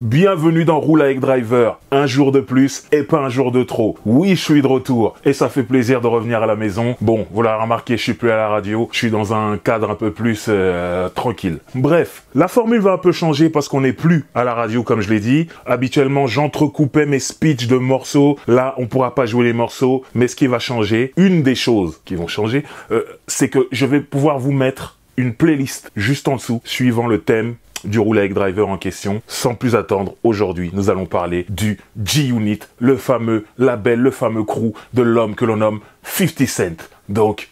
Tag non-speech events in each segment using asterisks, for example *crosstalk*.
Bienvenue dans Roule avec Driver. Un jour de plus et pas un jour de trop. Oui, je suis de retour et ça fait plaisir de revenir à la maison. Bon, vous l'avez remarqué, je suis plus à la radio, je suis dans un cadre un peu plus euh, tranquille. Bref, la formule va un peu changer parce qu'on n'est plus à la radio comme je l'ai dit. Habituellement, j'entrecoupais mes speeches de morceaux. Là, on pourra pas jouer les morceaux, mais ce qui va changer, une des choses qui vont changer, euh, c'est que je vais pouvoir vous mettre une playlist juste en dessous suivant le thème du avec Driver en question. Sans plus attendre, aujourd'hui, nous allons parler du G-Unit, le fameux label, le fameux crew de l'homme que l'on nomme 50 Cent. Donc...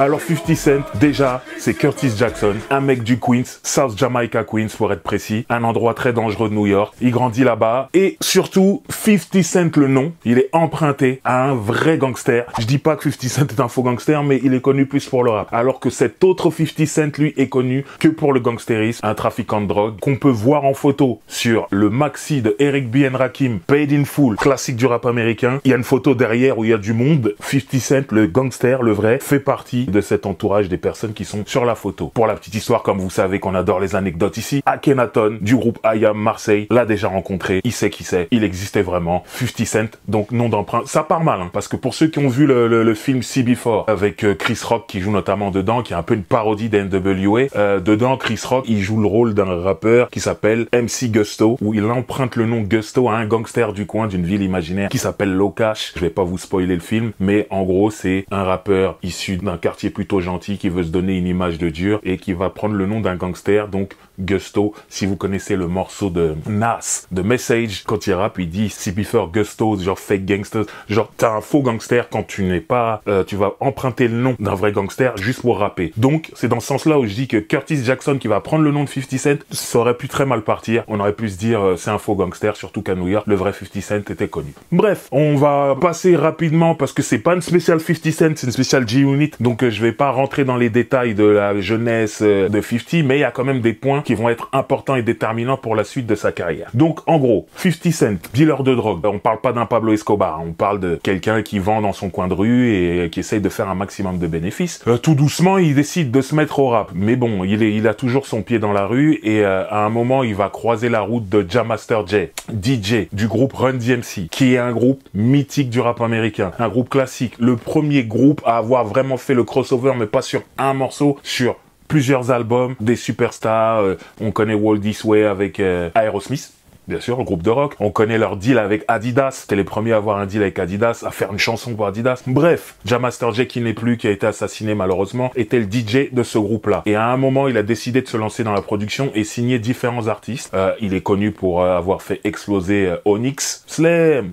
Alors 50 Cent, déjà, c'est Curtis Jackson, un mec du Queens, South Jamaica Queens pour être précis, un endroit très dangereux de New York. Il grandit là-bas et surtout 50 Cent le nom, il est emprunté à un vrai gangster. Je dis pas que 50 Cent est un faux gangster, mais il est connu plus pour le rap. Alors que cet autre 50 Cent lui est connu que pour le gangsterisme, un trafiquant de drogue qu'on peut voir en photo sur le maxi de Eric B. Rakim, Paid in Full, classique du rap américain. Il y a une photo derrière où il y a du monde. 50 Cent, le gangster, le vrai, fait partie de cet entourage des personnes qui sont sur la photo. Pour la petite histoire, comme vous savez qu'on adore les anecdotes ici, Akhenaton du groupe IAM Marseille l'a déjà rencontré, il sait qui c'est, il existait vraiment, 50 Cent, donc nom d'emprunt. Ça part mal, hein, parce que pour ceux qui ont vu le, film cb Before, avec euh, Chris Rock qui joue notamment dedans, qui est un peu une parodie d'NWA, euh, dedans Chris Rock, il joue le rôle d'un rappeur qui s'appelle MC Gusto, où il emprunte le nom Gusto à un gangster du coin d'une ville imaginaire qui s'appelle Locash. Je vais pas vous spoiler le film, mais en gros c'est un rappeur issu d'un est plutôt gentil qui veut se donner une image de dur et qui va prendre le nom d'un gangster, donc Gusto. Si vous connaissez le morceau de Nas, de Message, quand il rappe, il dit before Gusto, genre fake gangster, genre t'as un faux gangster quand tu n'es pas, euh, tu vas emprunter le nom d'un vrai gangster juste pour rapper. Donc c'est dans ce sens-là où je dis que Curtis Jackson qui va prendre le nom de 50 Cent, ça aurait pu très mal partir. On aurait pu se dire euh, c'est un faux gangster, surtout qu'à New York, le vrai 50 Cent était connu. Bref, on va passer rapidement parce que c'est pas une spéciale 50 Cent, c'est une spécial G-Unit. Donc que je vais pas rentrer dans les détails de la jeunesse euh, de 50, mais il y a quand même des points qui vont être importants et déterminants pour la suite de sa carrière. Donc en gros, 50 Cent, dealer de drogue. On parle pas d'un Pablo Escobar, on parle de quelqu'un qui vend dans son coin de rue et euh, qui essaye de faire un maximum de bénéfices. Euh, tout doucement, il décide de se mettre au rap. Mais bon, il, il a toujours son pied dans la rue et à un moment, il va croiser la route de Master J, DJ du groupe Run DMC, qui est un groupe mythique du rap américain, un groupe classique, le premier groupe à avoir vraiment fait le crossover, mais pas sur un morceau, sur plusieurs albums, des superstars. Euh, on connaît Walt This Way avec euh, Aerosmith bien sûr, le groupe de rock. On connaît leur deal avec Adidas. C'était les premiers à avoir un deal avec Adidas, à faire une chanson pour Adidas. Bref, Jamaster J, qui n'est plus, qui a été assassiné malheureusement, était le DJ de ce groupe-là. Et à un moment, il a décidé de se lancer dans la production et signer différents artistes. Euh, il est connu pour euh, avoir fait exploser euh, Onyx, Slam,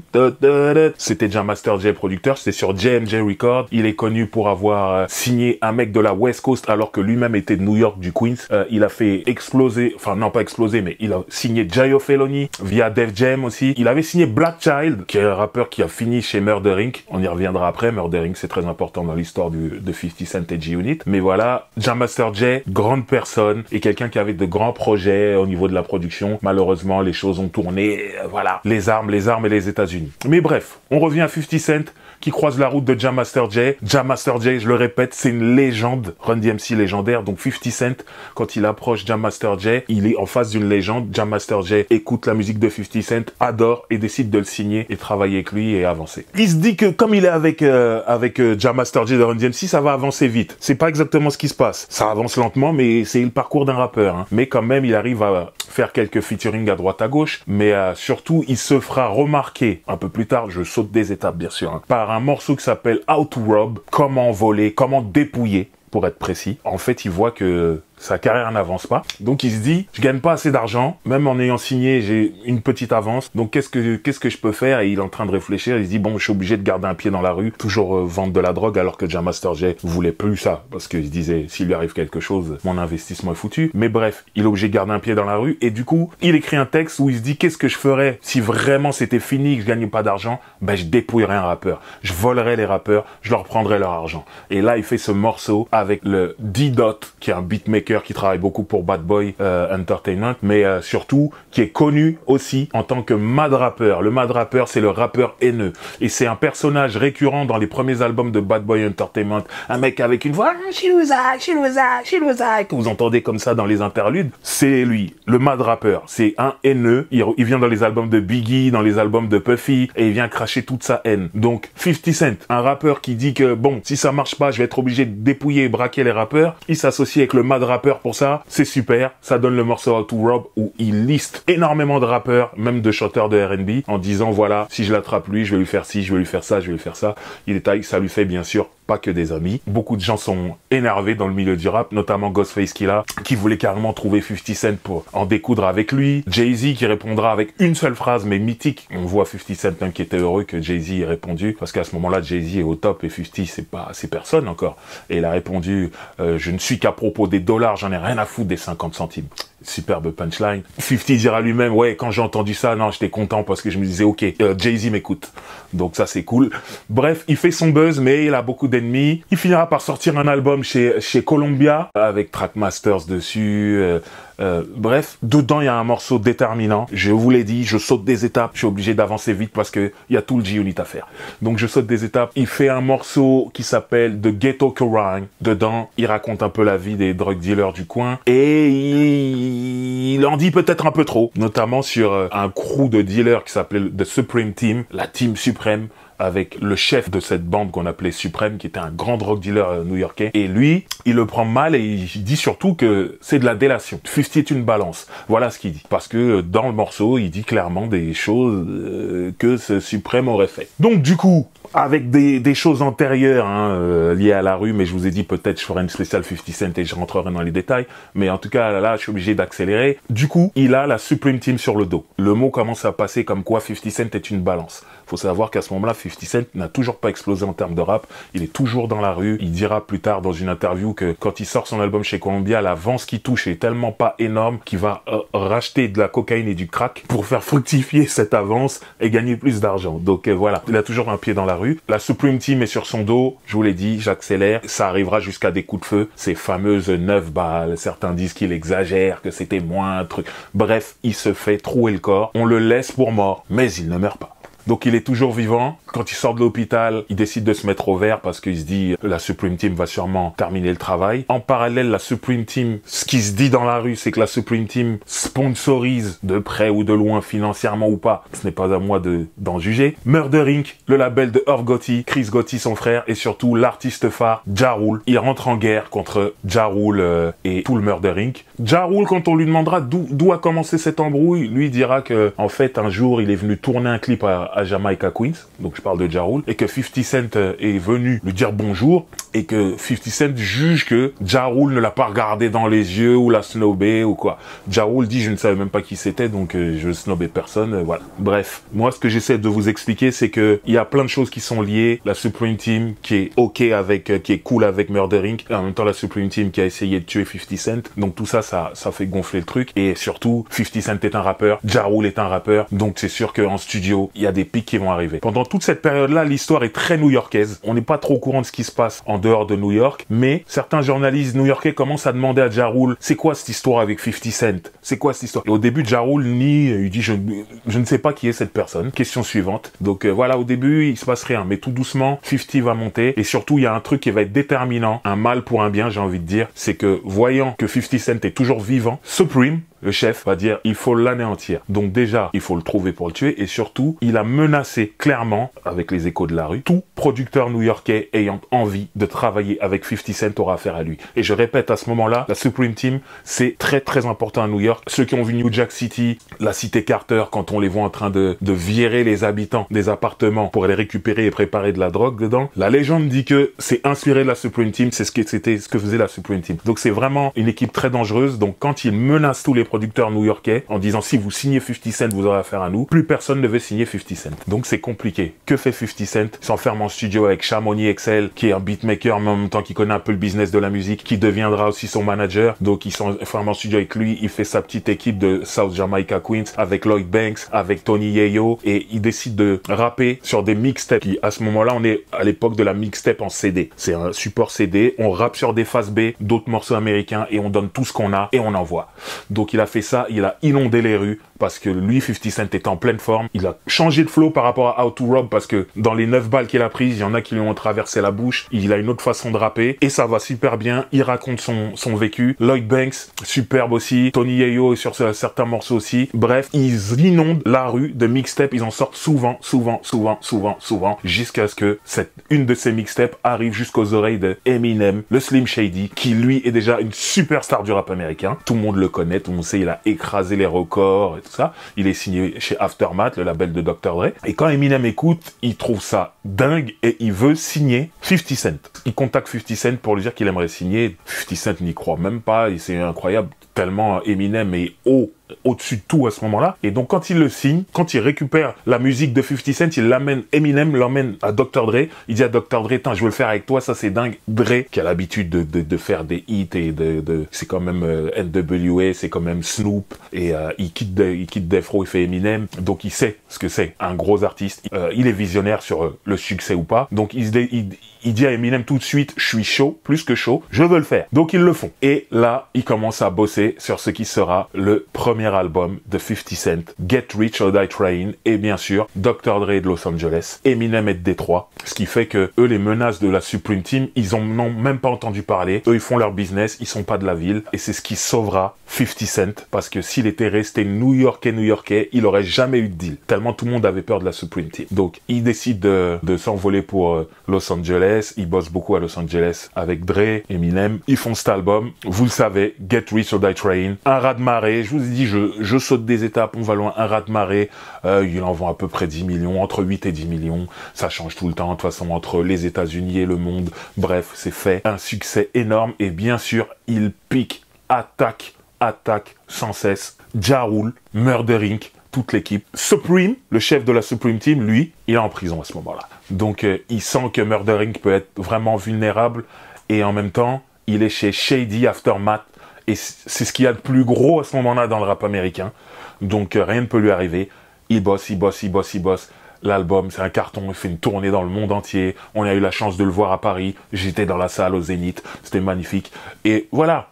c'était Jamaster Jay producteur, c'était sur JMJ Records. Il est connu pour avoir signé un mec de la West Coast alors que lui-même était de New York, du Queens. il a fait exploser, enfin non pas exploser, mais il a signé Jayo Felony, via Def Jam aussi. Il avait signé Black Child, qui est un rappeur qui a fini chez Murder Inc. On y reviendra après. Murder Inc. c'est très important dans l'histoire de 50 Cent et G-Unit. Mais voilà, Jam Master Jay, grande personne et quelqu'un qui avait de grands projets au niveau de la production. Malheureusement, les choses ont tourné. Euh, voilà, les armes, les armes et les États-Unis. Mais bref, on revient à 50 Cent qui croise la route de Jam Master Jay. Jam Master Jay, je le répète, c'est une légende, Run DMC légendaire. Donc 50 Cent, quand il approche Jam Master Jay, il est en face d'une légende. Jam Master Jay écoute la musique de 50 Cent, adore et décide de le signer et travailler avec lui et avancer. Il se dit que comme il est avec euh, avec euh, Jam Master Jay de Run DMC, ça va avancer vite. C'est pas exactement ce qui se passe. Ça avance lentement, mais c'est le parcours d'un rappeur. Hein. Mais quand même, il arrive à faire quelques featuring à droite à gauche. Mais euh, surtout, il se fera remarquer un peu plus tard. Je saute des étapes, bien sûr. Hein, par un morceau qui s'appelle How to Rob, comment voler, comment dépouiller, pour être précis. En fait, il voit que sa carrière n'avance pas. Donc il se dit, je gagne pas assez d'argent. Même en ayant signé, j'ai une petite avance. Donc qu'est-ce que, qu'est-ce que je peux faire? Et il est en train de réfléchir. Il se dit, bon, je suis obligé de garder un pied dans la rue. Toujours euh, vendre de la drogue alors que Jamaster J voulait plus ça. Parce qu'il se disait, s'il lui arrive quelque chose, mon investissement est foutu. Mais bref, il est obligé de garder un pied dans la rue. Et du coup, il écrit un texte où il se dit, qu'est-ce que je ferais si vraiment c'était fini, que je gagne pas d'argent? Ben, je dépouillerais un rappeur. Je volerais les rappeurs. Je leur prendrais leur argent. Et là, il fait ce morceau avec le D-Dot, qui est un beatmaker qui travaille beaucoup pour Bad Boy euh, Entertainment, mais euh, surtout qui est connu aussi en tant que mad rapper. Le mad rapper, c'est le rappeur haineux. Et c'est un personnage récurrent dans les premiers albums de Bad Boy Entertainment. Un mec avec une voix, ah, Chilouza, Chilouza, Chilouza, que vous entendez comme ça dans les interludes. C'est lui, le mad rapper. C'est un haineux. Il, il, vient dans les albums de Biggie, dans les albums de Puffy, et il vient cracher toute sa haine. Donc, 50 Cent, un rappeur qui dit que, bon, si ça marche pas, je vais être obligé de dépouiller et braquer les rappeurs. Il s'associe avec le mad rapper pour ça, c'est super, ça donne le morceau à to Rob où il liste énormément de rappeurs, même de chanteurs de R&B, en disant voilà, si je l'attrape lui, je vais lui faire ci, je vais lui faire ça, je vais lui faire ça. Il détaille, ça lui fait bien sûr pas que des amis. Beaucoup de gens sont énervés dans le milieu du rap, notamment Ghostface Killa, qui voulait carrément trouver 50 Cent pour en découdre avec lui. Jay-Z qui répondra avec une seule phrase, mais mythique. On voit 50 Cent qui était heureux que Jay-Z ait répondu, parce qu'à ce moment-là, Jay-Z est au top et 50 c'est pas, c'est personne encore. Et il a répondu, euh, je ne suis qu'à propos des dollars, j'en ai rien à foutre des 50 centimes. Superbe punchline. 50 dira lui-même, ouais, quand j'ai entendu ça, non, j'étais content parce que je me disais, ok, euh, Jay-Z m'écoute. Donc ça, c'est cool. Bref, il fait son buzz, mais il a beaucoup d'ennemis. Il finira par sortir un album chez, chez Columbia euh, avec Trackmasters dessus, euh, euh, bref, dedans, il y a un morceau déterminant. Je vous l'ai dit, je saute des étapes. Je suis obligé d'avancer vite parce qu'il y a tout le G-Unit à faire. Donc, je saute des étapes. Il fait un morceau qui s'appelle The Ghetto Kerrang. Dedans, il raconte un peu la vie des drug dealers du coin. Et il, en dit peut-être un peu trop. Notamment sur euh, un crew de dealers qui s'appelait The Supreme Team. La Team Suprême avec le chef de cette bande qu'on appelait Suprême, qui était un grand drug dealer euh, new-yorkais. Et lui, il le prend mal et il dit surtout que c'est de la délation. fusti est une balance. Voilà ce qu'il dit. Parce que euh, dans le morceau, il dit clairement des choses euh, que ce Suprême aurait fait. Donc du coup, avec des, choses antérieures hein, euh, liées à la rue, mais je vous ai dit peut-être je ferai une spéciale 50 Cent et je rentrerai dans les détails, mais en tout cas là, je suis obligé d'accélérer. Du coup, il a la Supreme Team sur le dos. Le mot commence à passer comme quoi 50 Cent est une balance. Faut savoir qu'à ce moment-là, 50 Cent n'a toujours pas explosé en termes de rap, il est toujours dans la rue, il dira plus tard dans une interview que quand il sort son album chez Columbia, l'avance qu'il touche est tellement pas énorme qu'il va euh, racheter de la cocaïne et du crack pour faire fructifier cette avance et gagner plus d'argent. Donc euh, voilà, il a toujours un pied dans la la Supreme Team est sur son dos, je vous l'ai dit, j'accélère, ça arrivera jusqu'à des coups de feu, ces fameuses 9 balles, certains disent qu'il exagère, que c'était moins un truc. Bref, il se fait trouer le corps, on le laisse pour mort, mais il ne meurt pas. Donc il est toujours vivant, quand il sort de l'hôpital, il décide de se mettre au vert parce qu'il se dit la Supreme Team va sûrement terminer le travail. En parallèle, la Supreme Team, ce qui se dit dans la rue, c'est que la Supreme Team sponsorise de près ou de loin, financièrement ou pas. Ce n'est pas à moi de d'en juger. Murder Inc, le label de Earth Gotti, Chris Gotti son frère et surtout l'artiste phare Ja Il rentre en guerre contre Ja euh, et tout le Murder Inc. Ja quand on lui demandera d'où a commencé cette embrouille, lui dira que en fait un jour il est venu tourner un clip à, à Jamaica Queens. Donc je parle de Ja Rule et que 50 Cent euh, est venu lui dire bonjour, et que 50 Cent juge que Ja Rule ne l'a pas regardé dans les yeux, ou l'a snobé, ou quoi. Ja Rule dit, je ne savais même pas qui c'était, donc euh, je snobais personne, euh, voilà. Bref, moi, ce que j'essaie de vous expliquer, c'est que il y a plein de choses qui sont liées. La Supreme Team, qui est OK avec, qui est cool avec Murdering Inc., et en même temps, la Supreme Team qui a essayé de tuer 50 Cent, donc tout ça, ça, ça fait gonfler le truc, et surtout, 50 Cent est un rappeur, Ja Rule est un rappeur, donc c'est sûr qu'en studio, il y a des pics qui vont arriver. Pendant toute cette période-là, l'histoire est très new-yorkaise. On n'est pas trop au courant de ce qui se passe en dehors de New York, mais certains journalistes new-yorkais commencent à demander à Jarul, c'est quoi cette histoire avec 50 Cent C'est quoi cette histoire au début, Jarul nie, euh, il dit, je, ne sais pas qui est cette personne. Question suivante. Donc euh, voilà, au début, il se passe rien, mais tout doucement, 50 va monter, et surtout, il y a un truc qui va être déterminant, un mal pour un bien, j'ai envie de dire, c'est que voyant que 50 Cent est toujours vivant, Supreme, le chef va dire il faut l'anéantir. Donc déjà, il faut le trouver pour le tuer et surtout, il a menacé clairement, avec les échos de la rue, tout producteur new-yorkais ayant envie de travailler avec 50 Cent aura affaire à lui. Et je répète, à ce moment-là, la Supreme Team, c'est très très important à New York. Ceux qui ont vu New Jack City, la cité Carter, quand on les voit en train de, virer les habitants des appartements pour les récupérer et préparer de la drogue dedans, la légende dit que c'est inspiré de la Supreme Team, c'est ce que c'était ce que faisait la Supreme Team. Donc c'est vraiment une équipe très dangereuse. Donc quand il menace tous les producteurs, new-yorkais en disant si vous signez 50 Cent, vous aurez affaire à nous. Plus personne ne veut signer 50 Cent. Donc c'est compliqué. Que fait 50 Cent S'enferme en studio avec Chamonix Excel, qui est un beatmaker, mais en même temps qui connaît un peu le business de la musique, qui deviendra aussi son manager. Donc il s'enferme en studio avec lui, il fait sa petite équipe de South Jamaica Queens avec Lloyd Banks, avec Tony Yayo, et il décide de rapper sur des mixtapes. Qui, à ce moment-là, on est à l'époque de la mixtape en CD. C'est un support CD, on rappe sur des phases B, d'autres morceaux américains, et on donne tout ce qu'on a, et on envoie. Donc il a fait ça, il a inondé les rues parce que lui, 50 Cent était en pleine forme. Il a changé de flow par rapport à How to Rob parce que dans les 9 balles qu'il a prises, il y en a qui lui ont traversé la bouche. Il a une autre façon de rapper et ça va super bien. Il raconte son, vécu. Lloyd Banks, superbe aussi. Tony Yayo est sur certains morceaux aussi. Bref, ils inondent la rue de mixtapes. Ils en sortent souvent, souvent, souvent, souvent, souvent jusqu'à ce que cette, une de ces mixtapes arrive jusqu'aux oreilles de Eminem, le Slim Shady, qui lui est déjà une super star du rap américain. Tout le monde le connaît, tout le monde sait, il a écrasé les records, ça. Il est signé chez Aftermath, le label de Dr. Dre. Et quand Eminem écoute, il trouve ça dingue et il veut signer 50 Cent. Il contacte 50 Cent pour lui dire qu'il aimerait signer. 50 Cent n'y croit même pas c'est incroyable tellement Eminem est haut au-dessus de tout à ce moment-là. Et donc quand il le signe, quand il récupère la musique de 50 Cent, il l'amène, Eminem l'emmène à Dr. Dre. Il dit à Dr. Dre, tiens, je veux le faire avec toi, ça c'est dingue. Dre, qui a l'habitude de, de, de, faire des hits et de... de c'est quand même euh, NWA, c'est quand même Snoop. Et euh, il quitte il quitte Defro il fait Eminem. Donc il sait ce que c'est, un gros artiste. Euh, il est visionnaire sur le succès ou pas. Donc il, il, il dit à Eminem tout de suite, je suis chaud, plus que chaud, je veux le faire. Donc ils le font. Et là, il commence à bosser sur ce qui sera le premier album de 50 Cent, Get Rich or Die Train, et bien sûr Dr. Dre de Los Angeles, Eminem et de Détroit. Ce qui fait que eux, les menaces de la Supreme Team, ils en ont même pas entendu parler. Eux, ils font leur business, ils sont pas de la ville, et c'est ce qui sauvera 50 Cent, parce que s'il était resté new-yorkais, new-yorkais, il aurait jamais eu de deal, tellement tout le monde avait peur de la Supreme Team. Donc, il décide de, s'envoler pour euh, Los Angeles, il bosse beaucoup à Los Angeles avec Dre, Eminem, ils font cet album, vous le savez, Get Rich or Die Train, un rat de marée, je vous ai dit, je, saute des étapes, on va loin, un rat de marée, euh, il en vend à peu près 10 millions, entre 8 et 10 millions, ça change tout le temps, de toute façon, entre les États-Unis et le monde, bref, c'est fait. Un succès énorme, et bien sûr, il pique, attaque, attaque, sans cesse. Jaoul, Murder Inc., toute l'équipe. Supreme, le chef de la Supreme Team, lui, il est en prison à ce moment-là. Donc, euh, il sent que Murder Inc. peut être vraiment vulnérable, et en même temps, il est chez Shady Aftermath, et c'est ce qu'il y a de plus gros à ce moment-là dans le rap américain. Donc euh, rien ne peut lui arriver. Il bosse, il bosse, il bosse, il bosse. L'album, c'est un carton, il fait une tournée dans le monde entier. On a eu la chance de le voir à Paris. J'étais dans la salle au Zénith. C'était magnifique. Et voilà,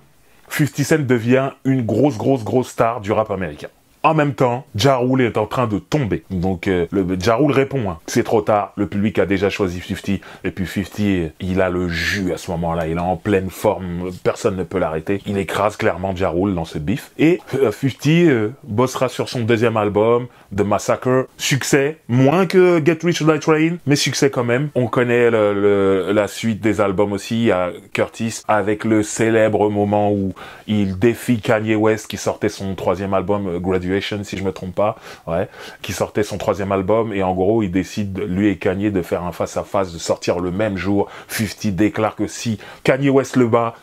50 devient une grosse, grosse, grosse star du rap américain. En même temps, Jarul est en train de tomber. Donc, euh, répond. Hein. C'est trop tard. Le public a déjà choisi 50. Et puis 50, il a le jus à ce moment-là. Il est en pleine forme. Personne ne peut l'arrêter. Il écrase clairement Jarul dans ce bif. Et 50 euh, euh, bossera sur son deuxième album, The Massacre. Succès, moins que Get Rich or Die Train, mais succès quand même. On connaît la suite des albums aussi à Curtis avec le célèbre moment où il défie Kanye West qui sortait son troisième album, euh, Graduate si je me trompe pas, ouais, qui sortait son troisième album et en gros, il décide, lui et Kanye, de faire un face-à-face, de sortir le même jour. 50 déclare que si Kanye West le bat,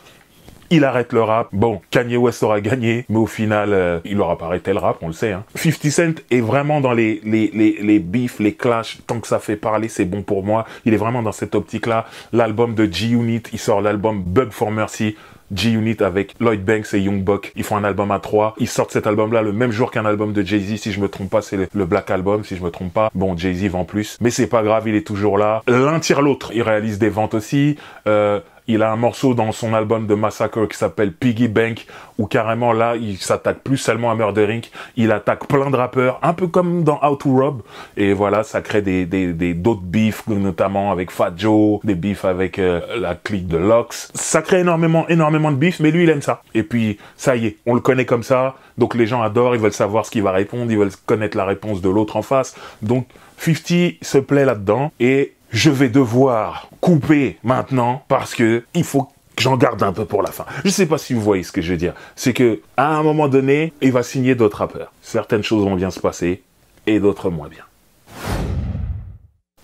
il arrête le rap. Bon, Kanye West aura gagné, mais au final, euh, il aura pas arrêté le rap, on le sait. 50 hein. Cent est vraiment dans les, les, les, les beefs, les clashs. Tant que ça fait parler, c'est bon pour moi. Il est vraiment dans cette optique-là. L'album de G-Unit, il sort l'album Bug for Mercy. G-Unit avec Lloyd Banks et Young Buck. Ils font un album à trois. Ils sortent cet album-là le même jour qu'un album de Jay-Z. Si je me trompe pas, c'est le Black Album. Si je me trompe pas, bon, Jay-Z vend plus. Mais c'est pas grave, il est toujours là. L'un tire l'autre. Il réalise des ventes aussi. Euh, il a un morceau dans son album de Massacre qui s'appelle Piggy Bank, où carrément là, il s'attaque plus seulement à Murder Inc. Il attaque plein de rappeurs, un peu comme dans How to Rob. Et voilà, ça crée des d'autres des, d'autres beefs, notamment avec Fat Joe, des beefs avec euh, la clique de Lox. Ça crée énormément, énormément de beefs, mais lui, il aime ça. Et puis, ça y est, on le connaît comme ça. Donc les gens adorent, ils veulent savoir ce qu'il va répondre, ils veulent connaître la réponse de l'autre en face. Donc 50 se plaît là-dedans et je vais devoir couper maintenant parce que il faut que j'en garde un peu pour la fin. Je sais pas si vous voyez ce que je veux dire. C'est que, à un moment donné, il va signer d'autres rappeurs. Certaines choses vont bien se passer et d'autres moins bien.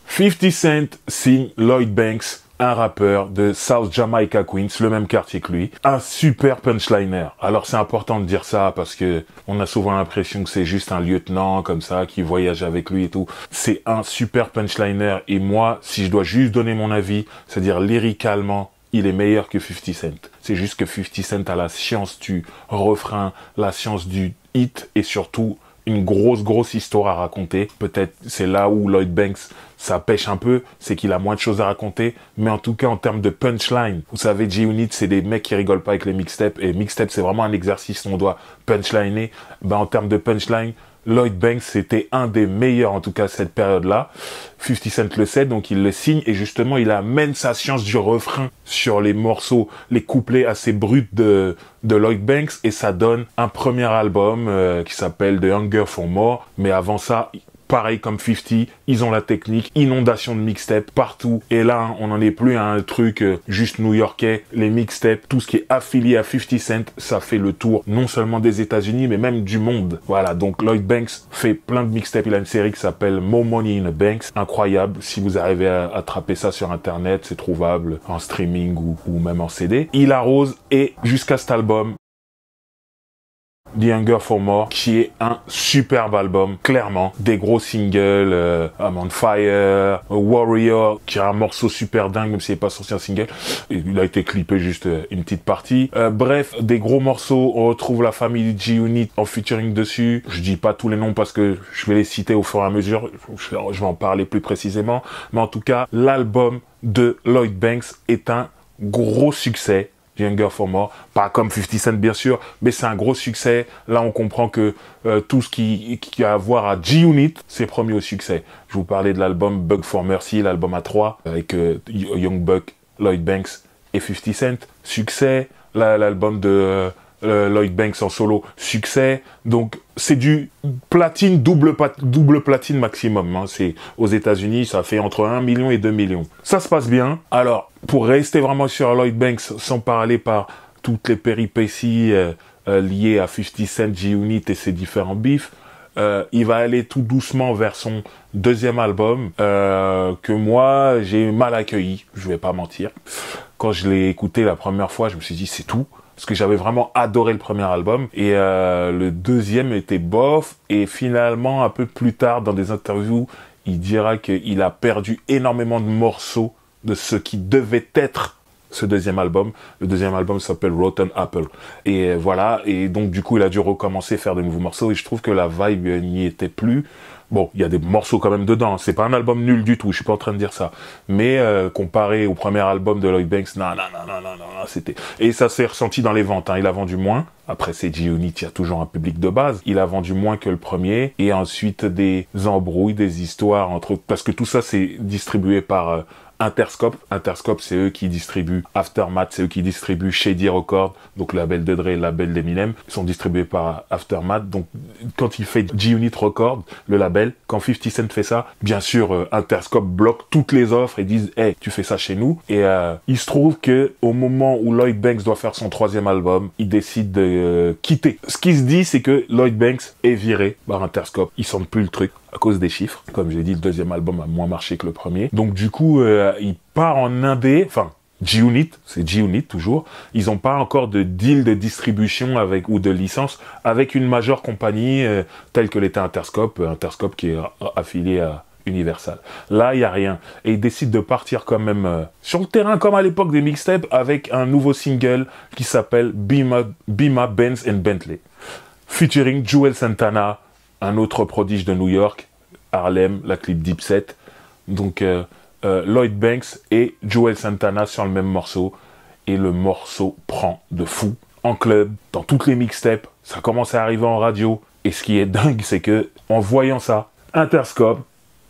50 Cent signe Lloyd Banks un rappeur de South Jamaica Queens, le même quartier que lui, un super punchliner. Alors c'est important de dire ça parce que on a souvent l'impression que c'est juste un lieutenant comme ça qui voyage avec lui et tout. C'est un super punchliner et moi, si je dois juste donner mon avis, c'est-à-dire lyricalement, il est meilleur que 50 Cent. C'est juste que 50 Cent a la science du refrain, la science du hit et surtout une grosse, grosse histoire à raconter. Peut-être c'est là où Lloyd Banks, ça pêche un peu, c'est qu'il a moins de choses à raconter. Mais en tout cas, en termes de punchline, vous savez, G-Unit, c'est des mecs qui rigolent pas avec les mixtapes. Et mixtape, c'est vraiment un exercice, on doit punchliner. Ben, en termes de punchline, Lloyd Banks, c'était un des meilleurs, en tout cas, cette période-là. 50 Cent le sait, donc il le signe, et justement, il amène sa science du refrain sur les morceaux, les couplets assez bruts de, de Lloyd Banks, et ça donne un premier album euh, qui s'appelle The Hunger for More, mais avant ça, pareil comme 50, ils ont la technique, inondation de mixtapes partout. Et là, on n'en est plus à un truc euh, juste new-yorkais. Les mixtapes, tout ce qui est affilié à 50 Cent, ça fait le tour non seulement des États-Unis, mais même du monde. Voilà, donc Lloyd Banks fait plein de mixtapes. Il a une série qui s'appelle More Money in the Banks. Incroyable, si vous arrivez à attraper ça sur Internet, c'est trouvable en streaming ou, ou même en CD. Il arrose et jusqu'à cet album, The Hunger for More, qui est un superbe album, clairement. Des gros singles, euh, I'm on Fire, Warrior, qui est un morceau super dingue, même s'il n'est pas sorti un single. Il a été clippé juste euh, une petite partie. Euh, bref, des gros morceaux, on retrouve la famille G-Unit en featuring dessus. Je dis pas tous les noms parce que je vais les citer au fur et à mesure, je vais en parler plus précisément. Mais en tout cas, l'album de Lloyd Banks est un gros succès Younger for More, pas comme 50 Cent bien sûr, mais c'est un gros succès. Là, on comprend que euh, tout ce qui, a à voir à G-Unit, c'est premier au succès. Je vous parlais de l'album Bug for Mercy, l'album à 3, avec euh, Young Buck, Lloyd Banks et 50 Cent. Succès, l'album de... Euh, euh, Lloyd Banks en solo, succès. Donc c'est du platine, double, platine maximum. Hein. C'est aux États-Unis, ça fait entre 1 million et 2 millions. Ça se passe bien. Alors pour rester vraiment sur Lloyd Banks, sans parler par toutes les péripéties euh, euh, liées à 50 Cent, G-Unit et ses différents bifs, il va aller tout doucement vers son deuxième album que moi j'ai mal accueilli, je vais pas mentir. Quand je l'ai écouté la première fois, je me suis dit c'est tout parce que j'avais vraiment adoré le premier album et euh, le deuxième était bof et finalement un peu plus tard dans des interviews il dira qu'il a perdu énormément de morceaux de ce qui devait être ce deuxième album. Le deuxième album s'appelle Rotten Apple. Et euh, voilà, et donc du coup il a dû recommencer à faire de nouveaux morceaux et je trouve que la vibe n'y était plus. Bon, il y a des morceaux quand même dedans. C'est pas un album nul du tout. Je suis pas en train de dire ça. Mais euh, comparé au premier album de Lloyd Banks, non, non, non, non, non, non, c'était. Et ça s'est ressenti dans les ventes. Hein. Il a vendu moins. Après, c'est G-Unit, il y a toujours un public de base. Il a vendu moins que le premier. Et ensuite, des embrouilles, des histoires entre... Parce que tout ça, c'est distribué par euh, Interscope. Interscope, c'est eux qui distribuent Aftermath, c'est eux qui distribuent Shady Records, donc label de Dre, label d'Eminem, sont distribués par Aftermath. Donc, quand il fait G-Unit Records, le label, quand 50 Cent fait ça, bien sûr, euh, Interscope bloque toutes les offres et disent, hey, tu fais ça chez nous. Et euh, il se trouve que au moment où Lloyd Banks doit faire son troisième album, il décide de euh, quitter. Ce qui se dit, c'est que Lloyd Banks est viré par Interscope. Il sent plus le truc à cause des chiffres. Comme j'ai dit, le deuxième album a moins marché que le premier. Donc du coup, euh, il part en indé, enfin G-Unit, c'est G-Unit toujours, ils n'ont pas encore de deal de distribution avec ou de licence avec une majeure compagnie euh, telle que l'était Interscope, euh, Interscope qui est affilié à Universal. Là, il n'y a rien. Et ils décident de partir quand même sur le terrain comme à l'époque des mixtapes avec un nouveau single qui s'appelle Bima, Bima Benz and Bentley, featuring Jewel Santana, un autre prodige de New York, Harlem, la clip Deep Set. Donc euh, euh, Lloyd Banks et Joel Santana sur le même morceau. Et le morceau prend de fou. En club, dans toutes les mixtapes, ça commence à arriver en radio. Et ce qui est *laughs* dingue, c'est que en voyant ça, Interscope,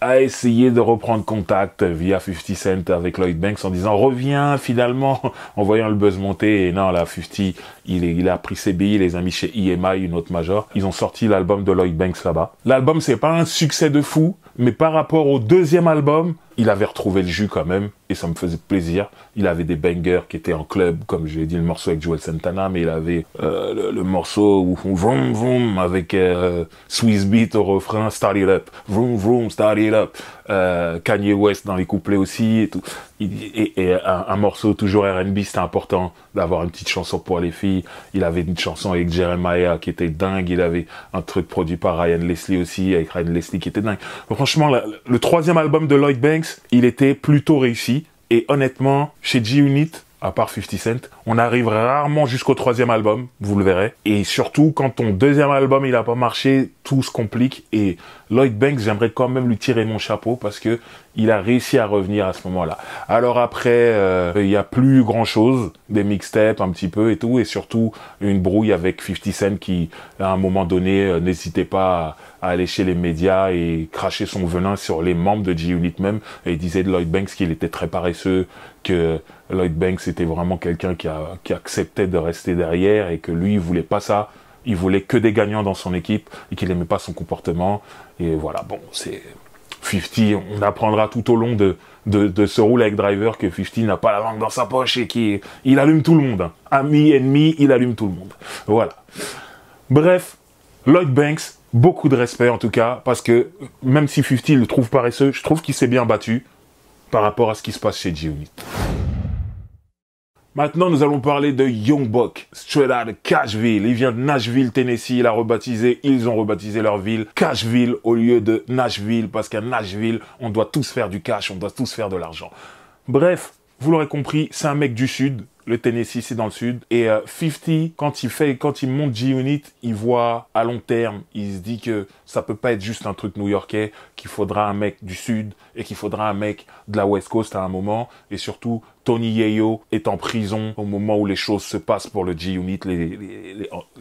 a essayé de reprendre contact via 50 Cent avec Lloyd Banks en disant reviens finalement *laughs* en voyant le buzz monter et non là 50 il, il a pris ses billes les amis chez EMI une autre major ils ont sorti l'album de Lloyd Banks là-bas l'album c'est pas un succès de fou mais par rapport au deuxième album, il avait retrouvé le jus quand même, et ça me faisait plaisir. Il avait des bangers qui étaient en club, comme j'ai dit le morceau avec Joel Santana, mais il avait euh, le, morceau où vroom vroom avec euh, Swiss Beat au refrain, Start It Up, vroom vroom, Start It Up euh, Kanye West dans les couplets aussi, et tout. Et, un, morceau toujours R&B, c'était important d'avoir une petite chanson pour les filles. Il avait une chanson avec Jeremiah qui était dingue. Il avait un truc produit par Ryan Leslie aussi, avec Ryan Leslie qui était dingue. franchement, le troisième album de Lloyd Banks, il était plutôt réussi. Et honnêtement, chez G-Unit, à part 50 Cent. On arrive rarement jusqu'au troisième album, vous le verrez. Et surtout, quand ton deuxième album, il n'a pas marché, tout se complique. Et Lloyd Banks, j'aimerais quand même lui tirer mon chapeau parce que il a réussi à revenir à ce moment-là. Alors après, euh, il y a plus grand-chose, des mixtapes un petit peu et tout, et surtout une brouille avec 50 Cent qui, à un moment donné, euh, n'hésitait pas à aller chez les médias et cracher son venin sur les membres de G-Unit même, et disait de Lloyd Banks qu'il était très paresseux, que Lloyd Banks était vraiment quelqu'un qui, acceptait de rester derrière et que lui, il voulait pas ça. Il voulait que des gagnants dans son équipe et qu'il n'aimait pas son comportement. Et voilà, bon, c'est 50. On apprendra tout au long de, ce roule avec Driver que 50 n'a pas la langue dans sa poche et qu'il il allume tout le monde. Ami, hein. ennemi, il allume tout le monde. Voilà. Bref, Lloyd Banks, beaucoup de respect en tout cas, parce que même si 50 le trouve paresseux, je trouve qu'il s'est bien battu par rapport à ce qui se passe chez G-Unit. Maintenant, nous allons parler de Young Buck, straight out Cashville. Il vient de Nashville, Tennessee. Il a rebaptisé, ils ont rebaptisé leur ville Cashville au lieu de Nashville parce qu'à Nashville, on doit tous faire du cash, on doit tous faire de l'argent. Bref, vous l'aurez compris, c'est un mec du sud le Tennessee, c'est dans le sud. Et 50, euh, quand il fait, quand il monte G-Unit, il voit à long terme, il se dit que ça peut pas être juste un truc new-yorkais, qu'il faudra un mec du sud et qu'il faudra un mec de la West Coast à un moment. Et surtout, Tony Yayo est en prison au moment où les choses se passent pour le G-Unit, les,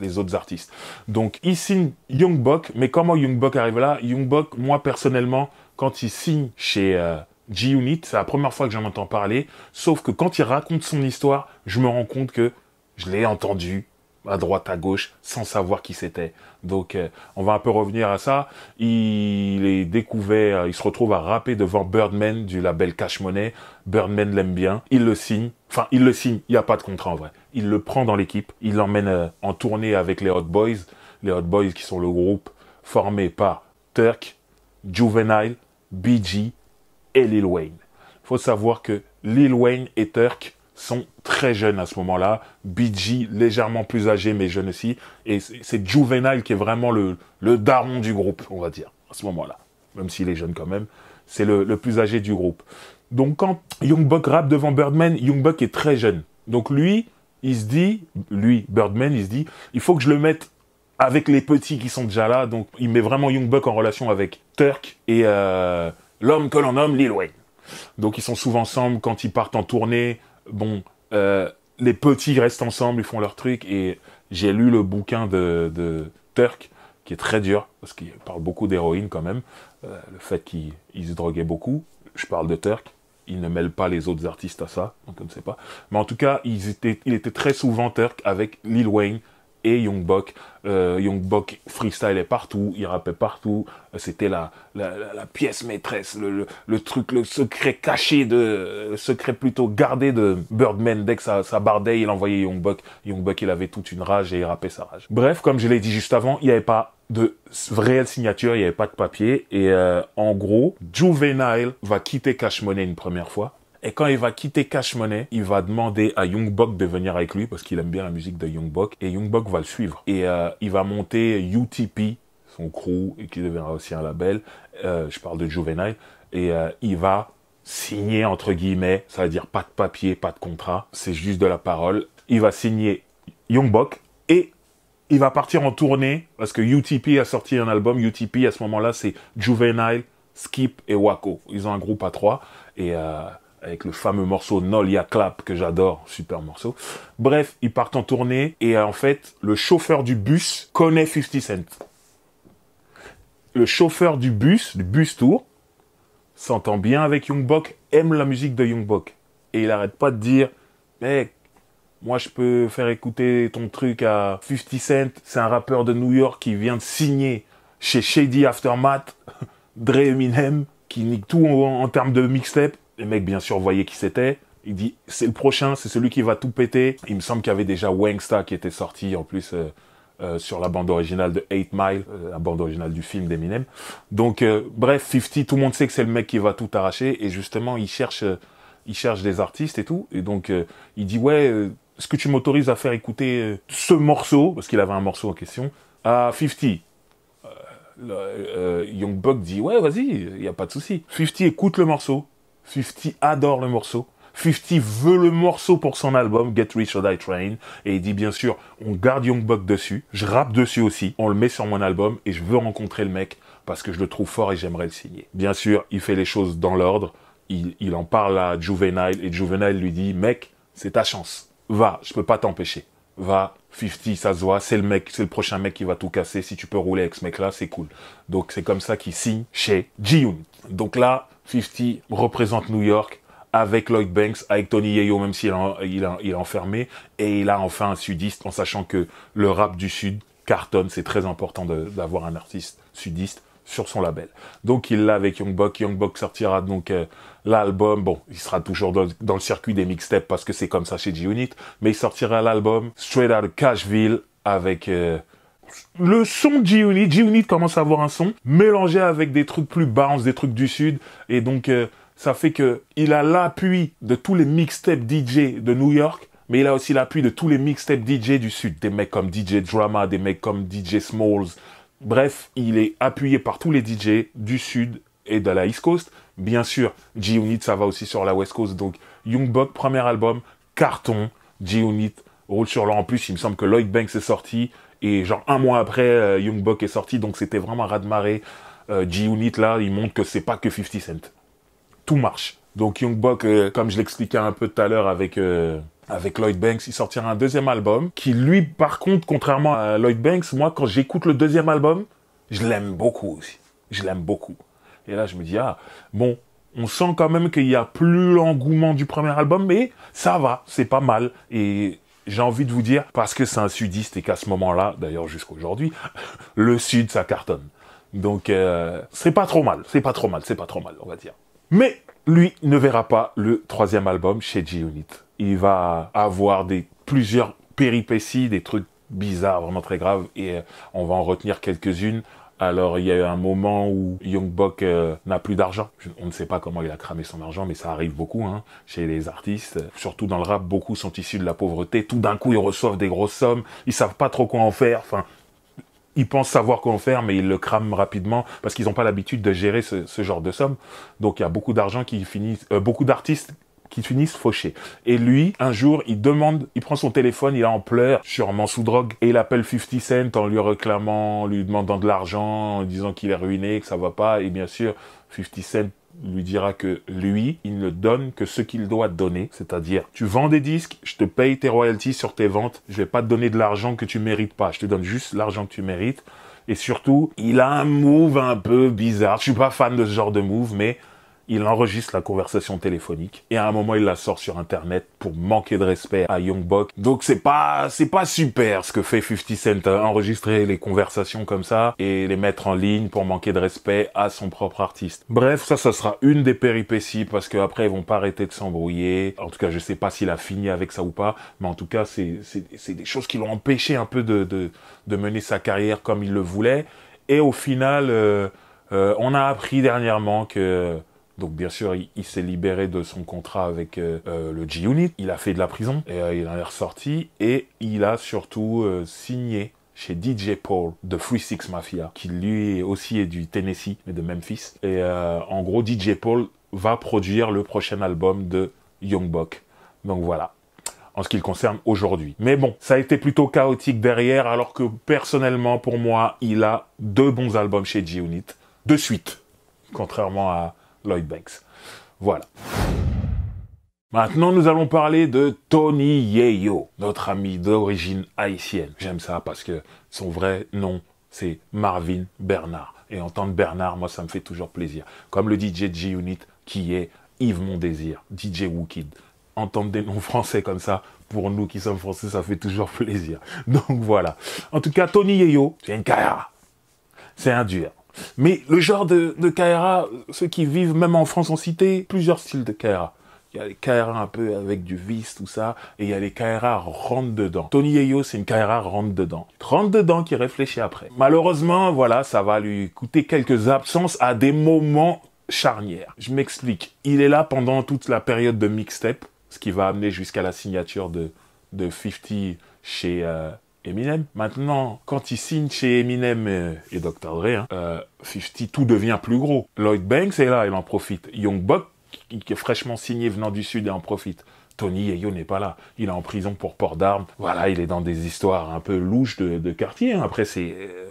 les, autres artistes. Donc, il signe Young Buck, mais comment Young Buck arrive là Young Buck, moi personnellement, quand il signe chez euh, G-Unit, c'est la première fois que j'en entends parler, sauf que quand il raconte son histoire, je me rends compte que je l'ai entendu à droite, à gauche, sans savoir qui c'était. Donc, euh, on va un peu revenir à ça. Il est découvert, euh, il se retrouve à rapper devant Birdman du label Cash Money. Birdman l'aime bien, il le signe. Enfin, il le signe, il n'y a pas de contrat en vrai. Il le prend dans l'équipe, il l'emmène euh, en tournée avec les Hot Boys. Les Hot Boys qui sont le groupe formé par Turk, Juvenile, BG, Lil Wayne. Il faut savoir que Lil Wayne et Turk sont très jeunes à ce moment-là. BG, légèrement plus âgé, mais jeune aussi. Et c'est Juvenile qui est vraiment le, le daron du groupe, on va dire, à ce moment-là. Même s'il est jeune quand même. C'est le, plus âgé du groupe. Donc quand Young Buck rappe devant Birdman, Young Buck est très jeune. Donc lui, il se dit, lui, Birdman, il se dit, il faut que je le mette avec les petits qui sont déjà là. Donc il met vraiment Young Buck en relation avec Turk et... Euh, l'homme que l'on nomme Lil Wayne. Donc ils sont souvent ensemble quand ils partent en tournée. Bon, euh, les petits restent ensemble, ils font leur truc. Et j'ai lu le bouquin de, de, Turk, qui est très dur, parce qu'il parle beaucoup d'héroïne quand même. Euh, le fait qu'il se droguait beaucoup. Je parle de Turk. Il ne mêle pas les autres artistes à ça, donc on ne sait pas. Mais en tout cas, étaient, il était très souvent Turk avec Lil Wayne et Young Buck. Euh, Young Buck freestyle est partout, il rappait partout. Euh, c'était la, pièce maîtresse, le, truc, le secret caché de, le secret plutôt gardé de Birdman. Dès que ça, il envoyait Young Buck. Young Buck, il avait toute une rage et il rappait sa rage. Bref, comme je l'ai dit juste avant, il n'y avait pas de réelle signature, il n'y avait pas de papier. Et euh, en gros, Juvenile va quitter Cash Money une première fois et quand il va quitter Cash Money, il va demander à Young Buck de venir avec lui parce qu'il aime bien la musique de Young Buck. Et Young Buck va le suivre. Et euh, il va monter UTP, son crew, et qui deviendra aussi un label. Euh, je parle de Juvenile. Et euh, il va signer, entre guillemets, ça veut dire pas de papier, pas de contrat, c'est juste de la parole. Il va signer Young Buck et il va partir en tournée parce que UTP a sorti un album. UTP, à ce moment-là, c'est Juvenile, Skip et Waco. Ils ont un groupe à trois. Et avec le fameux morceau Nolia Clap que j'adore, super morceau. Bref, ils partent en tournée et euh, en fait, le chauffeur du bus connaît 50 Cent. Le chauffeur du bus, du bus tour, s'entend bien avec Young Bok, aime la musique de Young Bok. Et il n'arrête pas de dire, mec, moi je peux faire écouter ton truc à 50 Cent, c'est un rappeur de New York qui vient de signer chez Shady Aftermath, *laughs* Dre Eminem, qui nique tout en termes de mixtape les mecs, bien sûr, voyaient qui c'était. Il dit, c'est le prochain, c'est celui qui va tout péter. Il me semble qu'il y avait déjà Wangsta qui était sorti, en plus, euh, euh, sur la bande originale de 8 Mile, euh, la bande originale du film d'Eminem. Donc, bref, 50, tout le monde sait que c'est le mec qui va tout arracher. Et justement, il cherche, il cherche des artistes et tout. Et donc, il dit, ouais, est-ce que tu m'autorises à faire écouter ce morceau, parce qu'il avait un morceau en question, à 50 Young Buck dit ouais vas-y, il n'y a pas de souci. 50 écoute le morceau. 50 adore le morceau. 50 veut le morceau pour son album Get Rich or Die Train et il dit bien sûr on garde Young Buck dessus, je rappe dessus aussi, on le met sur mon album et je veux rencontrer le mec parce que je le trouve fort et j'aimerais le signer. Bien sûr, il fait les choses dans l'ordre, il, en parle à Juvenile et Juvenile lui dit mec, c'est ta chance, va, je peux pas t'empêcher, va, 50 ça se voit, c'est le mec, c'est le prochain mec qui va tout casser, si tu peux rouler avec ce mec là, c'est cool. Donc c'est comme ça qu'il signe chez ji Donc là, 50 représente New York avec Lloyd Banks, avec Tony Yayo, même s'il est il enfermé, et il a enfin un sudiste, en sachant que le rap du Sud cartonne, c'est très important d'avoir un artiste sudiste sur son label. Donc il l'a avec Young Buck. Young Buck sortira donc l'album. Bon, il sera toujours dans, le circuit des mixtapes parce que c'est comme ça chez G-Unit, mais il sortira l'album Straight Out of Cashville avec le son G-Unit, G-Unit commence à avoir un son mélangé avec des trucs plus bounce, des trucs du sud, et donc euh, ça fait que il a l'appui de tous les mixtapes DJ de New York, mais il a aussi l'appui de tous les mixtapes DJ du sud, des mecs comme DJ Drama, des mecs comme DJ Smalls. Bref, il est appuyé par tous les DJ du sud et de la East Coast. Bien sûr, G-Unit, ça va aussi sur la West Coast. Donc, Young Buck, premier album, carton, G-Unit, roule sur l'or. En plus, il me semble que Lloyd Banks est sorti. Et genre un mois après, euh, Young Buck est sorti, donc c'était vraiment ras de marée. Euh, G-Unit, là, il montre que c'est pas que 50 Cent. Tout marche. Donc Young Buck, euh, comme je l'expliquais un peu tout à l'heure avec Lloyd Banks, il sortira un deuxième album qui lui, par contre, contrairement à Lloyd Banks, moi quand j'écoute le deuxième album, je l'aime beaucoup aussi. Je l'aime beaucoup. Et là, je me dis ah bon, on sent quand même qu'il y a plus l'engouement du premier album, mais ça va, c'est pas mal. Et j'ai envie de vous dire, parce que c'est un sudiste et qu'à ce moment-là, d'ailleurs jusqu'aujourd'hui, *laughs* le sud, ça cartonne. Donc, euh, c'est pas trop mal, c'est pas trop mal, c'est pas trop mal, on va dire. Mais lui ne verra pas le troisième album chez G-Unit. Il va avoir des plusieurs péripéties, des trucs bizarres, vraiment très graves, et euh, on va en retenir quelques-unes. Alors il y a eu un moment où Young Bok euh, n'a plus d'argent. On ne sait pas comment il a cramé son argent, mais ça arrive beaucoup hein, chez les artistes. Surtout dans le rap, beaucoup sont issus de la pauvreté. Tout d'un coup, ils reçoivent des grosses sommes, ils savent pas trop quoi en faire. Enfin, ils pensent savoir quoi en faire, mais ils le crament rapidement parce qu'ils n'ont pas l'habitude de gérer ce, genre de sommes. Donc il y a beaucoup d'argent qui finit, euh, beaucoup d'artistes qui finissent fauchés. Et lui, un jour, il demande, il prend son téléphone, il est en pleurs, sûrement sous drogue, et il appelle 50 Cent en lui réclamant, lui demandant de l'argent, en disant qu'il est ruiné, que ça va pas, et bien sûr, 50 Cent lui dira que lui, il ne donne que ce qu'il doit donner, c'est-à-dire tu vends des disques, je te paye tes royalties sur tes ventes, je vais pas te donner de l'argent que tu mérites pas, je te donne juste l'argent que tu mérites. Et surtout, il a un move un peu bizarre. Je suis pas fan de ce genre de move, mais il enregistre la conversation téléphonique et à un moment il la sort sur internet pour manquer de respect à Young Donc c'est pas c'est pas super ce que fait 50 Cent hein. enregistrer les conversations comme ça et les mettre en ligne pour manquer de respect à son propre artiste. Bref, ça ça sera une des péripéties parce que après ils vont pas arrêter de s'embrouiller. En tout cas, je sais pas s'il a fini avec ça ou pas, mais en tout cas, c'est c'est des choses qui l'ont empêché un peu de, de de mener sa carrière comme il le voulait et au final euh, euh, on a appris dernièrement que donc bien sûr, il, s'est libéré de son contrat avec euh, euh, le G-Unit, il a fait de la prison, et, euh, il en est ressorti, et il a surtout signé chez DJ Paul de Free Six Mafia, qui lui aussi est du Tennessee, mais de Memphis. Et en gros, DJ Paul va produire le prochain album de Young Buck. Donc voilà en ce qui le concerne aujourd'hui. Mais bon, ça a été plutôt chaotique derrière, alors que personnellement, pour moi, il a deux bons albums chez G-Unit, de suite. Contrairement à Lloyd Banks. Voilà. Maintenant, nous allons parler de Tony Yeo, notre ami d'origine haïtienne. J'aime ça parce que son vrai nom, c'est Marvin Bernard. Et entendre Bernard, moi, ça me fait toujours plaisir. Comme le DJ G-Unit, qui est Yves Mondésir, DJ Wookid. Entendre des noms français comme ça, pour nous qui sommes français, ça fait toujours *laughs* plaisir. Donc voilà. En tout cas, Tony Yeo, c'est une carrière. C'est un dur. Mais le genre de, de ceux qui vivent même en France en cité, plusieurs styles de KRA. Il y a les KRA un peu avec du vice, tout ça, et il y a les KRA rentre dedans. Tony Yeo, c'est une KRA rentre dedans. Rentre dedans qui réfléchit après. Malheureusement, voilà, ça va lui coûter quelques absences à des moments charnières. Je m'explique. Il est là pendant toute la période de mixtape, ce qui va amener jusqu'à la signature de, de 50 chez euh, Eminem. Maintenant, quand il signe chez Eminem et, Dr. Dre, hein, 50, euh, tout devient plus gros. Lloyd Banks est là, il en profite. Young Buck, qui est fraîchement signé venant du Sud, et en profite. Tony Yeo n'est pas là. Il est en prison pour port d'armes. Voilà, il est dans des histoires un peu louches de, quartier. Hein. Après, c'est... Euh,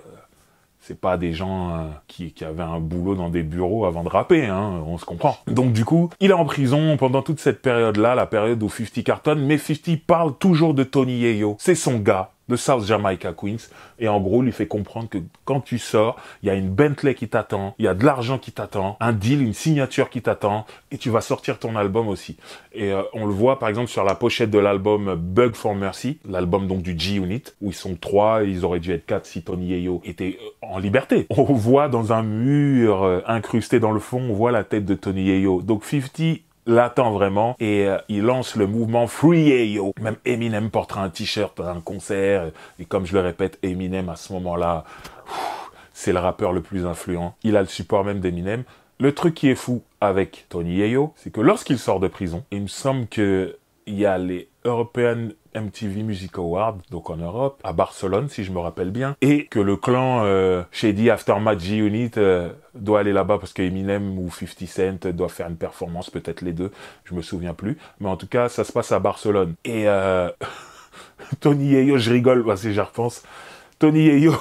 c'est pas des gens euh, qui, avaient un boulot dans des bureaux avant de rapper, hein, on se comprend. Donc du coup, il est en prison pendant toute cette période-là, la période où 50 cartonne, mais 50 parle toujours de Tony Yayo. C'est son gars de South Jamaica Queens. Et en gros, lui fait comprendre que quand tu sors, il y a une Bentley qui t'attend, il y a de l'argent qui t'attend, un deal, une signature qui t'attend, et tu vas sortir ton album aussi. Et euh, on le voit par exemple sur la pochette de l'album Bug for Mercy, l'album donc du G-Unit, où ils sont trois, ils auraient dû être quatre si Tony Yayo était euh, en liberté. On voit dans un mur euh, incrusté dans le fond, on voit la tête de Tony Yayo Donc 50 l'attend vraiment et euh, il lance le mouvement Free Yo. Même Eminem portera un t-shirt à un concert et comme je le répète, Eminem à ce moment-là, c'est le rappeur le plus influent. Il a le support même d'Eminem. Le truc qui est fou avec Tony Yayo, c'est que lorsqu'il sort de prison, il me semble que il y a les European MTV Music Award, donc en Europe, à Barcelone si je me rappelle bien, et que le clan Shady euh, Aftermath G-Unit euh, doit aller là-bas parce que Eminem ou 50 Cent doit faire une performance, peut-être les deux, je me souviens plus, mais en tout cas ça se passe à Barcelone. Et euh, *laughs* Tony Yeo, je rigole parce que j'y repense, Tony Yeo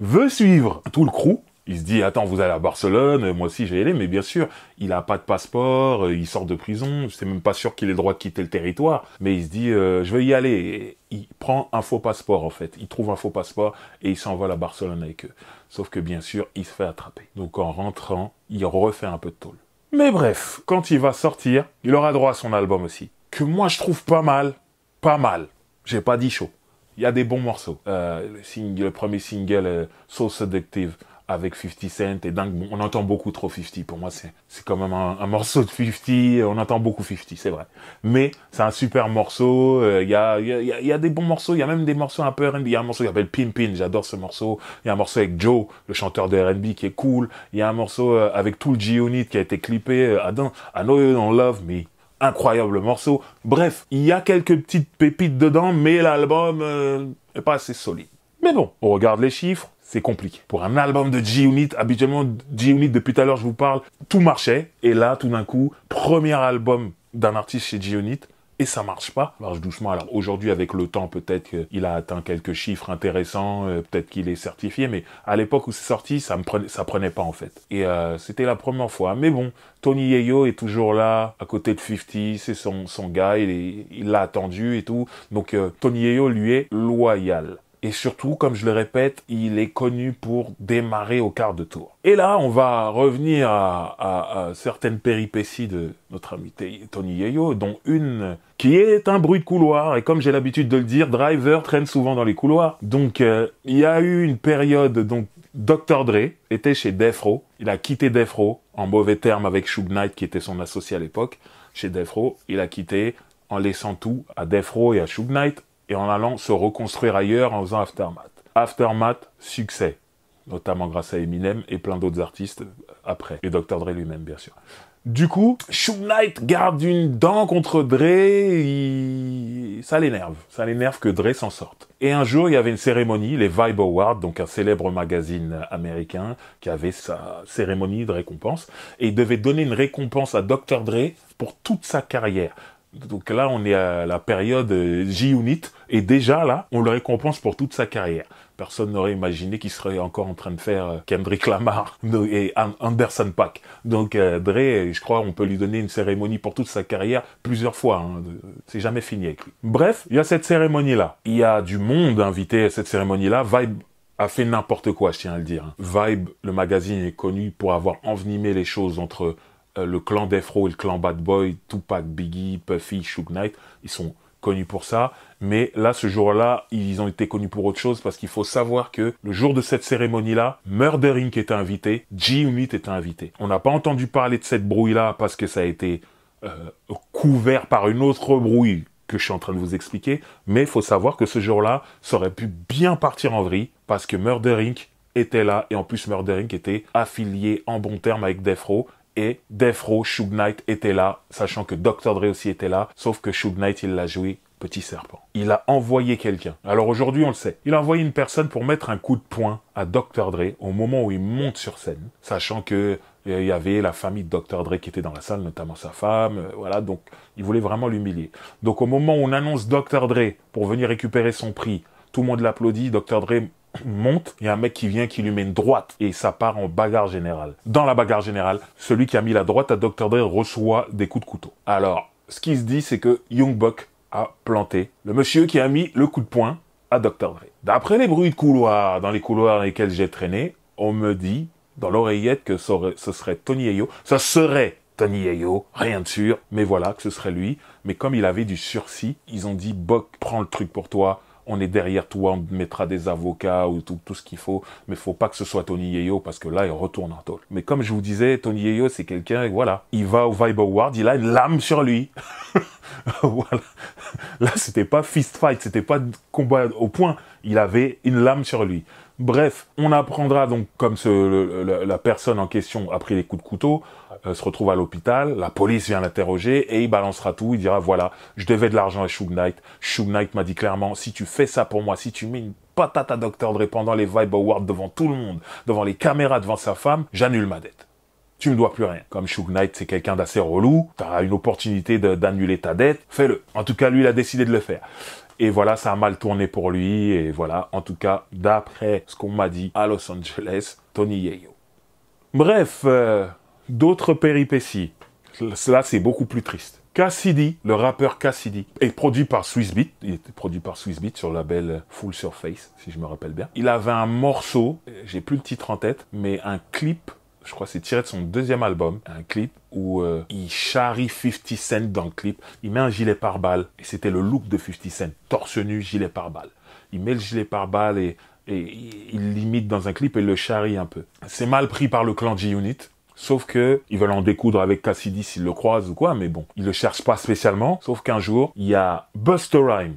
veut suivre tout le crew, il se dit attends vous allez à Barcelone, euh, moi aussi j'ai aller, mais bien sûr il a pas de passeport, euh, il sort de prison, je sais même pas sûr qu'il ait le droit de quitter le territoire, mais il se dit euh, je vais y aller, il prend un faux passeport en fait, il trouve un faux passeport et il s'envole à Barcelone avec eux. Sauf que bien sûr il se fait attraper. Donc en rentrant il refait un peu de tôle. Mais bref, quand il va sortir, il aura droit à son album aussi, que moi je trouve pas mal, pas mal. J'ai pas dit chaud il y a des bons morceaux. le, premier single, So Seductive, avec 50 Cent. Et donc, on entend beaucoup trop 50. Pour moi, c'est quand même un, morceau de 50. On entend beaucoup 50, c'est vrai. Mais c'est un super morceau. Il euh, y, a, y, des bons morceaux. Il y a même des morceaux un peu R&B. Il y a un morceau qui s'appelle Pin, J'adore ce morceau. Il y a un morceau avec Joe, le chanteur de R&B, qui est cool. Il y a un morceau euh, avec tout le G-Unit qui a été clippé. Euh, à Adam, I know you don't love me incroyable morceau. Bref, il y a quelques petites pépites dedans, mais l'album est pas assez solide. Mais bon, on regarde les chiffres, c'est compliqué. Pour un album de G-Unit, habituellement G-Unit, depuis tout à l'heure je vous parle, tout marchait. Et là, tout d'un coup, premier album d'un artiste chez G-Unit, et ça marche pas, marche doucement. Alors aujourd'hui, avec le temps, peut-être qu'il a atteint quelques chiffres intéressants, euh, peut-être qu'il est certifié, mais à l'époque où c'est sorti, ça ne prenait, pas en fait. Et euh, c'était la première fois. Mais bon, Tony Yeo est toujours là, à côté de 50, c'est son, gars, il l'a attendu et tout. Donc euh, Tony Yeo lui est loyal. Et surtout, comme je le répète, il est connu pour démarrer au quart de tour. Et là, on va revenir à, certaines péripéties de notre ami Tony Yayo, dont une qui est un bruit de couloir. Et comme j'ai l'habitude de le dire, Driver traîne souvent dans les couloirs. Donc, euh, il y a eu une période, donc, Dr. Dre était chez Defro. Il a quitté Defro en mauvais termes avec Shug Knight, qui était son associé à l'époque. Chez Defro, il a quitté en laissant tout à Defro et à Shug Knight et en allant se reconstruire ailleurs en faisant Aftermath. Aftermath, succès, notamment grâce à Eminem et plein d'autres artistes après, et Dr. Dre lui-même, bien sûr. Du coup, Shoot Knight garde une dent contre Dre, ça l'énerve, ça l'énerve que Dre s'en sorte. Et un jour, il y avait une cérémonie, les Vibe Awards, donc un célèbre magazine américain qui avait sa cérémonie de récompense, et il devait donner une récompense à Dr. Dre pour toute sa carrière. Donc là, on est à la période euh, j et déjà là, on le récompense pour toute sa carrière. Personne n'aurait imaginé qu'il serait encore en train de faire euh, Kendrick Lamar *laughs* et Anderson Pack. Donc euh, Dre, je crois, on peut lui donner une cérémonie pour toute sa carrière plusieurs fois. Hein. C'est jamais fini avec lui. Bref, il y a cette cérémonie-là. Il y a du monde invité à cette cérémonie-là. Vibe a fait n'importe quoi, je tiens à le dire. Hein. Vibe, le magazine, est connu pour avoir envenimé les choses entre euh, le clan Defro et le clan Bad Boy, Tupac, Biggie, Puffy, Shook Knight, ils sont connus pour ça. Mais là, ce jour-là, ils ont été connus pour autre chose parce qu'il faut savoir que le jour de cette cérémonie-là, Murder Inc. était invité, G-Unit était invité. On n'a pas entendu parler de cette brouille-là parce que ça a été euh, couvert par une autre brouille que je suis en train de vous expliquer. Mais il faut savoir que ce jour-là, ça aurait pu bien partir en vrille parce que Murder Inc était là et en plus Murder Inc était affilié en bon terme avec Defro et Death Knight était là, sachant que Dr. Dre aussi était là, sauf que Shug Knight, il l'a joué petit serpent. Il a envoyé quelqu'un. Alors aujourd'hui, on le sait. Il a envoyé une personne pour mettre un coup de poing à Dr. Dre au moment où il monte sur scène, sachant que euh, il y avait la famille de Dr. Dre qui était dans la salle, notamment sa femme, euh, voilà, donc il voulait vraiment l'humilier. Donc au moment où on annonce Dr. Dre pour venir récupérer son prix, tout le monde l'applaudit, Dr. Dre monte, il y a un mec qui vient qui lui met une droite et ça part en bagarre générale. Dans la bagarre générale, celui qui a mis la droite à Dr. Dre reçoit des coups de couteau. Alors, ce qui se dit, c'est que Young Buck a planté le monsieur qui a mis le coup de poing à Dr. Dre. D'après les bruits de couloir, dans les couloirs dans lesquels j'ai traîné, on me dit dans l'oreillette que ce serait Tony Ayo. Ça serait Tony Ayo, rien de sûr, mais voilà que ce serait lui. Mais comme il avait du sursis, ils ont dit Buck, prends le truc pour toi, on est derrière toi, on mettra des avocats ou tout, ce qu'il faut, mais faut pas que ce soit Tony Yeo parce que là, il retourne en tôle. Mais comme je vous disais, Tony Yeo, c'est quelqu'un, voilà, il va au Vibe Award, il a une lame sur lui. *laughs* voilà. Là, c'était pas fist fight, c'était pas combat au point, il avait une lame sur lui. Bref, on apprendra donc comme la personne en question a pris les coups de couteau, euh, se retrouve à l'hôpital, la police vient l'interroger et il balancera tout, il dira voilà, je devais de l'argent à Shug Knight. Knight m'a dit clairement, si tu fais ça pour moi, si tu mets une patate à docteur Dre pendant les Vibe Awards devant tout le monde, devant les caméras, devant sa femme, j'annule ma dette tu ne dois plus rien. Comme Shug Knight, c'est quelqu'un d'assez relou, tu as une opportunité d'annuler ta dette, fais-le. En tout cas, lui, il a décidé de le faire. Et voilà, ça a mal tourné pour lui, et voilà, en tout cas, d'après ce qu'on m'a dit à Los Angeles, Tony Yeo. Bref, euh, d'autres péripéties. Cela, c'est beaucoup plus triste. Cassidy, le rappeur Cassidy, est produit par Swissbeat. Il est produit par Swissbeat sur le label Full Surface, si je me rappelle bien. Il avait un morceau, j'ai plus le titre en tête, mais un clip, je crois c'est tiré de son deuxième album, un clip où euh, il charrie 50 Cent dans le clip. Il met un gilet pare-balles, et c'était le look de 50 Cent, torse nu, gilet pare-balles. Il met le gilet pare-balles et et il l'imite dans un clip et le charrie un peu. C'est mal pris par le clan G-Unit, Sauf que ils veulent en découdre avec Cassidy s'ils le croisent ou quoi, mais bon, ils le cherchent pas spécialement. Sauf qu'un jour, il y a Buster Rhyme,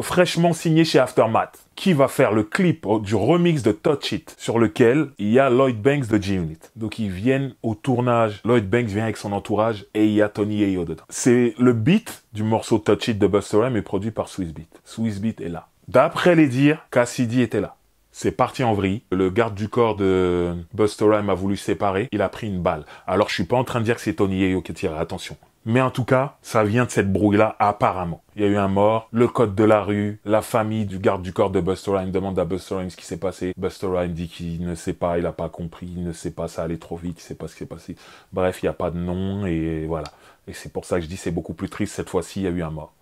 fraîchement signé chez Aftermath, qui va faire le clip du remix de Touch It, sur lequel il y a Lloyd Banks de G-Unit. Donc ils viennent au tournage, Lloyd Banks vient avec son entourage et il y a Tony Ayo dedans. C'est le beat du morceau Touch It de Buster Rhyme produit par Swiss Beat. Swiss Beat est là. D'après les dires, Cassidy était là c'est parti en vrille. Le garde du corps de Buster a voulu séparer. Il a pris une balle. Alors, je suis pas en train de dire que c'est Tony Yayo qui tire. Attention. Mais en tout cas, ça vient de cette brouille-là, apparemment. Il y a eu un mort, le code de la rue, la famille du garde du corps de Buster demande à Buster ce qui s'est passé. Buster dit qu'il ne sait pas, il n'a pas compris, il ne sait pas, ça allait trop vite, il ne sait pas ce qui s'est passé. Bref, il n'y a pas de nom, et voilà. Et c'est pour ça que je dis c'est beaucoup plus triste, cette fois-ci, il y a eu un mort.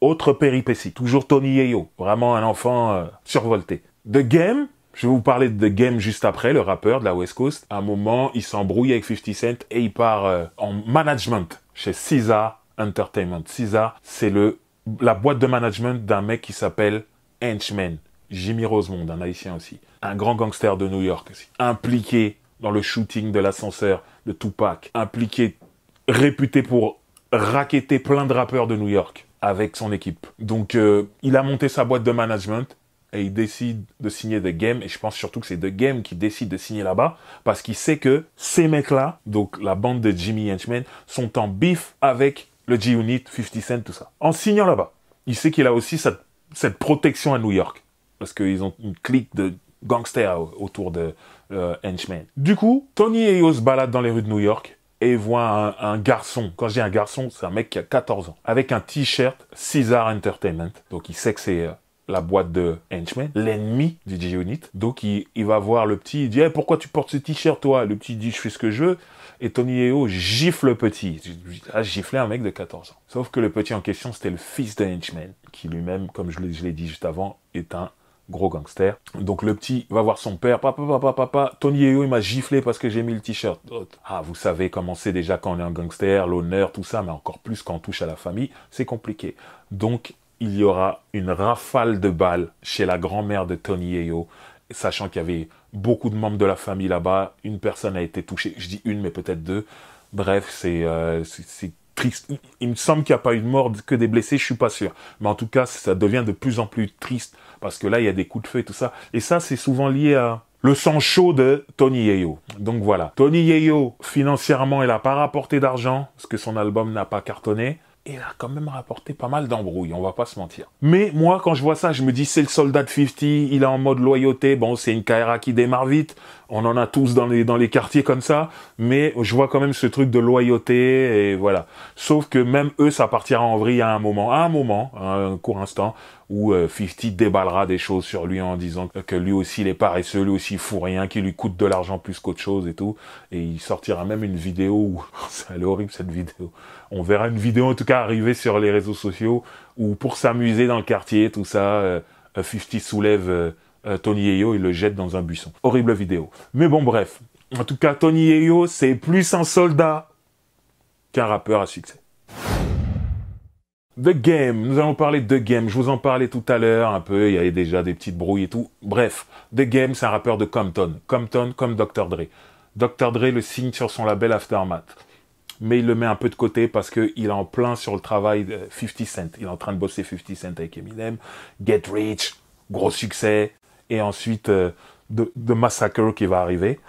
Autre péripétie, toujours Tony Yeo, vraiment un enfant euh, survolté. The Game, je vais vous parler de The Game juste après, le rappeur de la West Coast. À un moment, il s'embrouille avec 50 Cent et il part euh, en management chez Caesar Entertainment. Caesar, c'est le la boîte de management d'un mec qui s'appelle Henchman, Jimmy Rosemond, un haïtien aussi, un grand gangster de New York aussi, impliqué dans le shooting de l'ascenseur de Tupac, impliqué, réputé pour racketter plein de rappeurs de New York avec son équipe. Donc euh, il a monté sa boîte de management et il décide de signer The Game. Et je pense surtout que c'est The Game qui décide de signer là-bas parce qu'il sait que ces mecs-là, donc la bande de Jimmy Henchman, sont en bif avec le G-Unit, 50 Cent, tout ça. En signant là-bas, il sait qu'il a aussi cette, protection à New York parce qu'ils ont une clique de gangsters autour de euh, Henchman. Du coup, Tony et Yo se baladent dans les rues de New York et voit un, garçon. Quand je dis un garçon, c'est un mec qui a 14 ans, avec un t-shirt Cesar Entertainment. Donc il sait que c'est euh, la boîte de Henchman, l'ennemi du J-Unit. Donc il, va voir le petit, il dit eh, pourquoi tu portes ce t-shirt toi Le petit dit je fais ce que je veux. Et Tony Yeo gifle le petit. A ah, giflé un mec de 14 ans. Sauf que le petit en question, c'était le fils de Henchman, qui lui-même, comme je l'ai dit juste avant, est un gros gangster. Donc le petit va voir son père, papa, papa, papa, Tony Yeo, il m'a giflé parce que j'ai mis le t-shirt. Ah, vous savez comment c'est déjà quand on est un gangster, l'honneur, tout ça, mais encore plus quand on touche à la famille, c'est compliqué. Donc il y aura une rafale de balles chez la grand-mère de Tony Yeo, sachant qu'il y avait beaucoup de membres de la famille là-bas. Une personne a été touchée. Je dis une, mais peut-être deux. Bref, c'est euh, triste. Il me semble qu'il n'y a pas eu de mort, que des blessés, je suis pas sûr. Mais en tout cas, ça devient de plus en plus triste parce que là, il y a des coups de feu et tout ça. Et ça, c'est souvent lié à le sang chaud de Tony Yeo. Donc voilà. Tony Yeo, financièrement, il n'a pas rapporté d'argent parce que son album n'a pas cartonné il a quand même rapporté pas mal d'embrouilles, on va pas se mentir. Mais moi, quand je vois ça, je me dis, c'est le soldat de 50, il est en mode loyauté, bon, c'est une carrière qui démarre vite, on en a tous dans les, dans les quartiers comme ça, mais je vois quand même ce truc de loyauté et voilà. Sauf que même eux, ça partira en vrille à un moment, à un moment, un court instant, où Fifty euh, déballera des choses sur lui en disant que lui aussi il est paresseux, lui aussi il fout rien, qu'il lui coûte de l'argent plus qu'autre chose et tout. Et il sortira même une vidéo où, C'est *laughs* horrible cette vidéo, on verra une vidéo en tout cas arriver sur les réseaux sociaux où pour s'amuser dans le quartier, tout ça, 50 euh, soulève euh, euh, Tony Yeo, il le jette dans un buisson. Horrible vidéo. Mais bon, bref. En tout cas, Tony Yeo, c'est plus un soldat qu'un rappeur à succès. The Game, nous allons parler de The Game, je vous en parlais tout à l'heure un peu, il y avait déjà des petites brouilles et tout. Bref, The Game, c'est un rappeur de Compton. Compton comme Dr. Dre. Dr. Dre le signe sur son label Aftermath. Mais il le met un peu de côté parce qu'il est en plein sur le travail de 50 Cent. Il est en train de bosser 50 Cent avec Eminem. Get Rich, gros succès et ensuite euh, de, Massacre qui va arriver.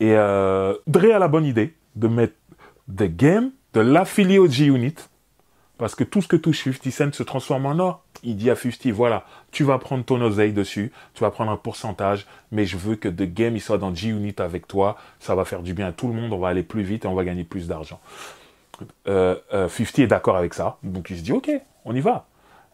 Et euh, Dre a la bonne idée de mettre The Game, de l'affilié au G-Unit, parce que tout ce que touche 50 Cent se transforme en or. Il dit à 50, voilà, tu vas prendre ton oseille dessus, tu vas prendre un pourcentage, mais je veux que The Game, il soit dans G-Unit avec toi, ça va faire du bien à tout le monde, on va aller plus vite et on va gagner plus d'argent. 50 euh, est d'accord avec ça, donc il se dit, ok, on y va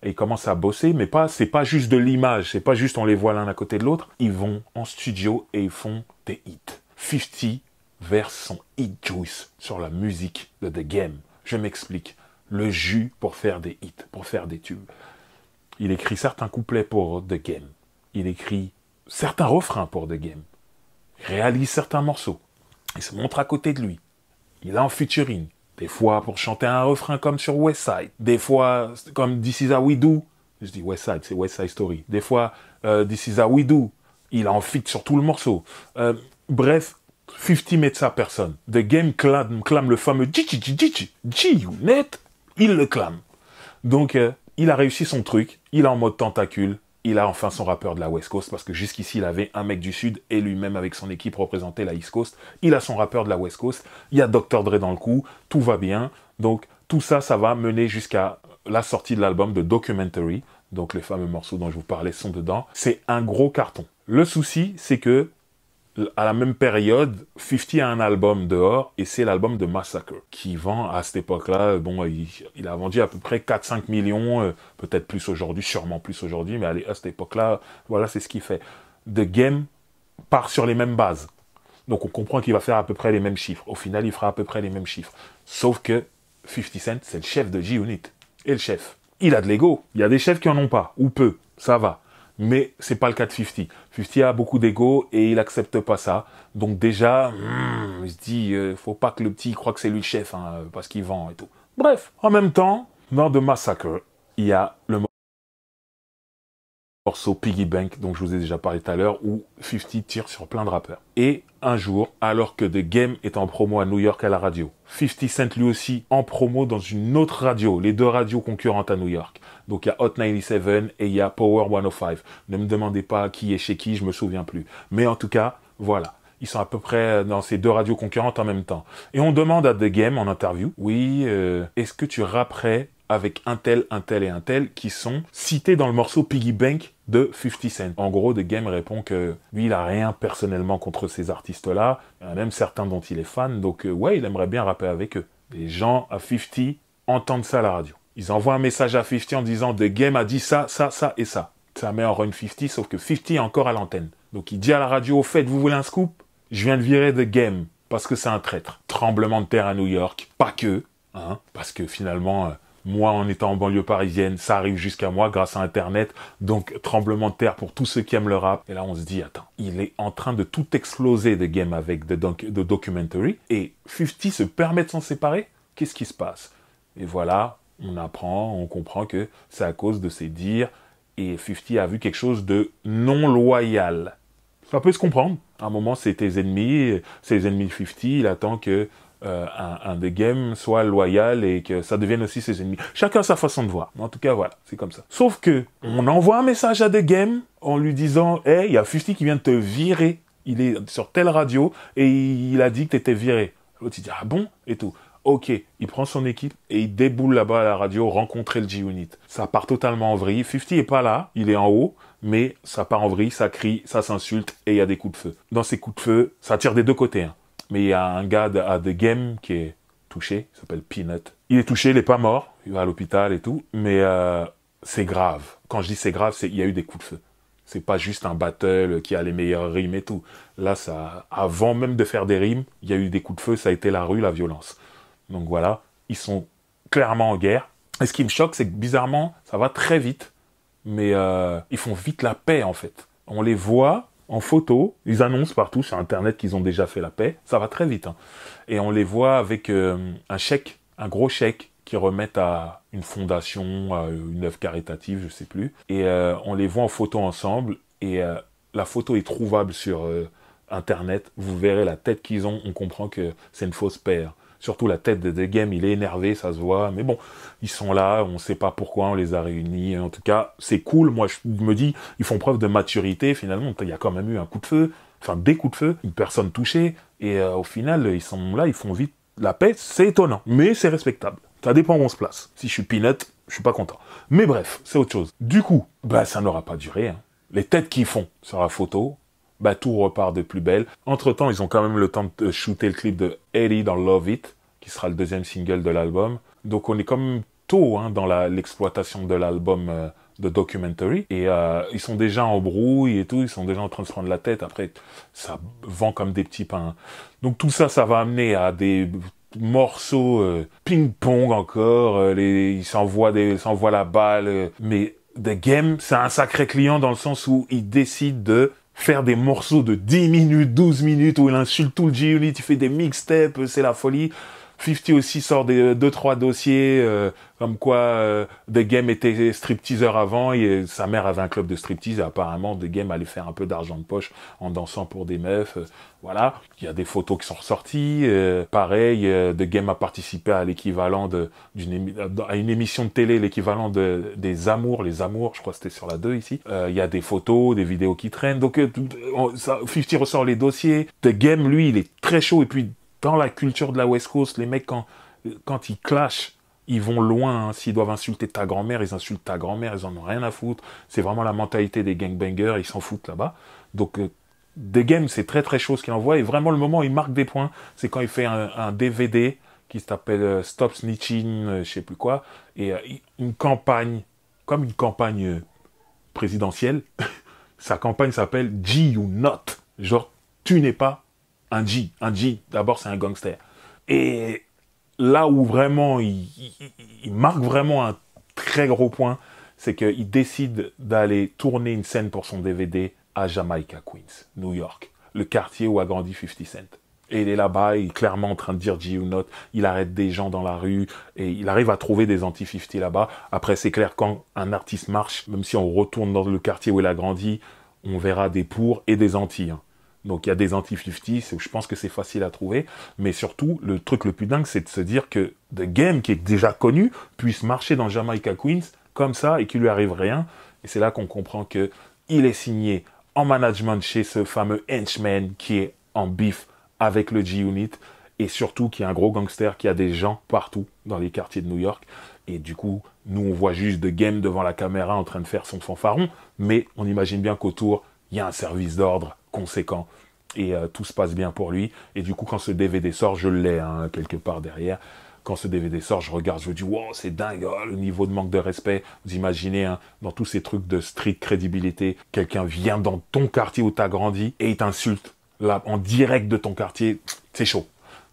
et ils commencent à bosser, mais pas, c'est pas juste de l'image, c'est pas juste on les voit l'un à côté de l'autre. Ils vont en studio et ils font des hits. 50 verse son hit juice sur la musique de The Game. Je m'explique. Le jus pour faire des hits, pour faire des tubes. Il écrit certains couplets pour The Game. Il écrit certains refrains pour The Game. Il réalise certains morceaux. Il se montre à côté de lui. Il a en featuring. Des fois pour chanter un refrain comme sur Westside. Des fois comme This is how we do. Je dis Westside, c'est Westside Story. Des fois euh, This is how we do. Il a en fit sur tout le morceau. Euh, bref, 50 mètres sa personne. The Game clame, le fameux g net, Il le clame. Donc, euh, il a réussi son truc. Il est en mode tentacule il a enfin son rappeur de la West Coast, parce que jusqu'ici, il avait un mec du Sud, et lui-même, avec son équipe, représentait la East Coast. Il a son rappeur de la West Coast, il y a Dr. Dre dans le coup, tout va bien. Donc, tout ça, ça va mener jusqu'à la sortie de l'album de Documentary. Donc, les fameux morceaux dont je vous parlais sont dedans. C'est un gros carton. Le souci, c'est que à la même période, 50 a un album dehors et c'est l'album de Massacre qui vend à cette époque-là, bon, il, a vendu à peu près 4-5 millions, euh, peut-être plus aujourd'hui, sûrement plus aujourd'hui, mais allez, à cette époque-là, voilà, c'est ce qu'il fait. The Game part sur les mêmes bases. Donc on comprend qu'il va faire à peu près les mêmes chiffres. Au final, il fera à peu près les mêmes chiffres. Sauf que 50 Cent, c'est le chef de G-Unit. Et le chef. Il a de l'ego. Il y a des chefs qui en ont pas, ou peu. Ça va mais c'est pas le cas de 50. 50 a beaucoup d'ego et il accepte pas ça. Donc déjà, hmm, il se dit, euh, faut pas que le petit croit que c'est lui le chef, hein, parce qu'il vend et tout. Bref, en même temps, dans The Massacre, il y a le morceau Piggy Bank, dont je vous ai déjà parlé tout à l'heure, où 50 tire sur plein de rappeurs. Et un jour, alors que The Game est en promo à New York à la radio, 50 sent lui aussi en promo dans une autre radio, les deux radios concurrentes à New York. Donc il y a Hot 97 et il y a Power 105. Ne me demandez pas qui est chez qui, je me souviens plus. Mais en tout cas, voilà ils sont à peu près dans ces deux radios concurrentes en même temps. Et on demande à The Game en interview, oui, euh, est-ce que tu rapperais avec un tel, un tel et un tel qui sont cités dans le morceau Piggy Bank de 50 Cent. En gros, The Game répond que lui, il a rien personnellement contre ces artistes-là, même certains dont il est fan, donc euh, ouais, il aimerait bien rapper avec eux. Les gens à 50 entendent ça à la radio. Ils envoient un message à 50 en disant The Game a dit ça, ça, ça et ça. Ça met en run 50, sauf que 50 est encore à l'antenne. Donc il dit à la radio, au fait, vous voulez un scoop Je viens de virer The Game, parce que c'est un traître. Tremblement de terre à New York, pas que, hein, parce que finalement... Euh, moi, en étant en banlieue parisienne, ça arrive jusqu'à moi grâce à Internet. Donc, tremblement de terre pour tous ceux qui aiment le rap. Et là, on se dit, attends, il est en train de tout exploser de game avec de Documentary. Et 50 se permet de s'en séparer Qu'est-ce qui se passe Et voilà, on apprend, on comprend que c'est à cause de ses dires. Et 50 a vu quelque chose de non loyal. Ça peut se comprendre. À un moment, c'est tes ennemis, c'est les ennemis de 50. Il attend que euh, un, un, des games soit loyal et que ça devienne aussi ses ennemis. Chacun sa façon de voir. En tout cas, voilà, c'est comme ça. Sauf que on envoie un message à des games en lui disant, hey, il y a Fusti qui vient de te virer. Il est sur telle radio et il a dit que t'étais viré. L'autre il dit ah bon et tout. Ok, il prend son équipe et il déboule là-bas à la radio rencontrer le G-Unit. Ça part totalement en vrille. 50 est pas là, il est en haut, mais ça part en vrille, ça crie, ça s'insulte et il y a des coups de feu. Dans ces coups de feu, ça tire des deux côtés. Hein. Mais il y a un gars de, à The Game qui est touché, il s'appelle Peanut. Il est touché, il n'est pas mort, il va à l'hôpital et tout, mais euh, c'est grave. Quand je dis c'est grave, c'est il y a eu des coups de feu. C'est pas juste un battle qui a les meilleures rimes et tout. Là, ça, avant même de faire des rimes, il y a eu des coups de feu, ça a été la rue, la violence. Donc voilà, ils sont clairement en guerre. Et ce qui me choque, c'est que bizarrement, ça va très vite, mais euh, ils font vite la paix en fait. On les voit, en photo. Ils annoncent partout sur Internet qu'ils ont déjà fait la paix. Ça va très vite. Hein. Et on les voit avec euh, un chèque, un gros chèque qui remettent à une fondation, à une œuvre caritative, je sais plus. Et euh, on les voit en photo ensemble. Et euh, la photo est trouvable sur Internet. Vous verrez la tête qu'ils ont. On comprend que c'est une fausse paire. Surtout la tête de Game, il est énervé, ça se voit. Mais bon, ils sont là, on ne sait pas pourquoi on les a réunis. En tout cas, c'est cool. Moi, je me dis, ils font preuve de maturité finalement. Il y a quand même eu un coup de feu, enfin des coups de feu, une personne touchée. Et euh, au final, ils sont là, ils font vite la paix. C'est étonnant, mais c'est respectable. Ça dépend où on se place. Si je suis peanut, je suis pas content. Mais bref, c'est autre chose. Du coup, bah ça n'aura pas duré. Hein. Les têtes qu'ils font sur la photo, bah tout repart de plus belle. Entre temps, ils ont quand même le temps de shooter le clip de Eddie dans Love It, qui sera le deuxième single de l'album. Donc on est quand tôt hein, dans l'exploitation de l'album euh, de Documentary. Et euh, ils sont déjà en brouille et tout, ils sont déjà en train de se prendre la tête. Après, ça vend comme des petits pains. Donc tout ça, ça va amener à des morceaux euh, ping-pong encore. les, ils s'envoient la balle. mais The Game, c'est un sacré client dans le sens où il décide de faire des morceaux de 10 minutes, 12 minutes où il insulte tout le G-Unit, fais fait des mixtapes, c'est la folie. 50 aussi sort des euh, deux trois dossiers euh, comme quoi euh, The Game était stripteaseur avant et sa mère avait un club de striptease et apparemment The Game allait faire un peu d'argent de poche en dansant pour des meufs. Euh, voilà, il y a des photos qui sont ressorties. pareil, The Game a participé à l'équivalent de d'une à une émission de télé, l'équivalent de des amours, les amours, je crois que c'était sur la 2 ici. Il y a des photos, des vidéos qui traînent. Donc 50 ressort les dossiers. The Game lui, il est très chaud et puis dans la culture de la West Coast, les mecs, quand, quand ils clashent, ils vont loin. Hein. S'ils doivent insulter ta grand-mère, ils insultent ta grand-mère, ils en ont rien à foutre. C'est vraiment la mentalité des gangbangers, ils s'en foutent là-bas. Donc, euh, des games, c'est très très chose ce qu'il envoie. Et vraiment, le moment où il marque des points, c'est quand il fait un, DVD qui s'appelle euh, Stop Snitching, euh, je sais plus quoi, et une campagne, comme une campagne présidentielle. *laughs* Sa campagne s'appelle G You Not. Genre, tu n'es pas un G. Un G, d'abord, c'est un gangster. Et là où vraiment il, marque vraiment un très gros point, c'est qu'il décide d'aller tourner une scène pour son DVD à Jamaica, Queens, New York, le quartier où a grandi 50 Cent. Et il est là-bas, il est clairement en train de dire G ou not, il arrête des gens dans la rue, et il arrive à trouver des anti-50 là-bas. Après, c'est clair, quand un artiste marche, même si on retourne dans le quartier où il a grandi, on verra des pour et des anti. Hein. Donc il y a des anti-50, je pense que c'est facile à trouver. Mais surtout, le truc le plus dingue, c'est de se dire que The Game, qui est déjà connu, puisse marcher dans Jamaica Queens comme ça et qu'il lui arrive rien. Et c'est là qu'on comprend que il est signé en management chez ce fameux henchman qui est en bif avec le G-Unit et surtout qui est un gros gangster qui a des gens partout dans les quartiers de New York. Et du coup, nous, on voit juste The Game devant la caméra en train de faire son fanfaron, mais on imagine bien qu'autour, il y a un service d'ordre conséquent. Et euh, tout se passe bien pour lui. Et du coup, quand ce DVD sort, je l'ai hein, quelque part derrière. Quand ce DVD sort, je regarde, je me dis, wow, c'est dingue, au oh, le niveau de manque de respect. Vous imaginez, hein, dans tous ces trucs de street crédibilité, quelqu'un vient dans ton quartier où tu as grandi et il t'insulte là, en direct de ton quartier. C'est chaud.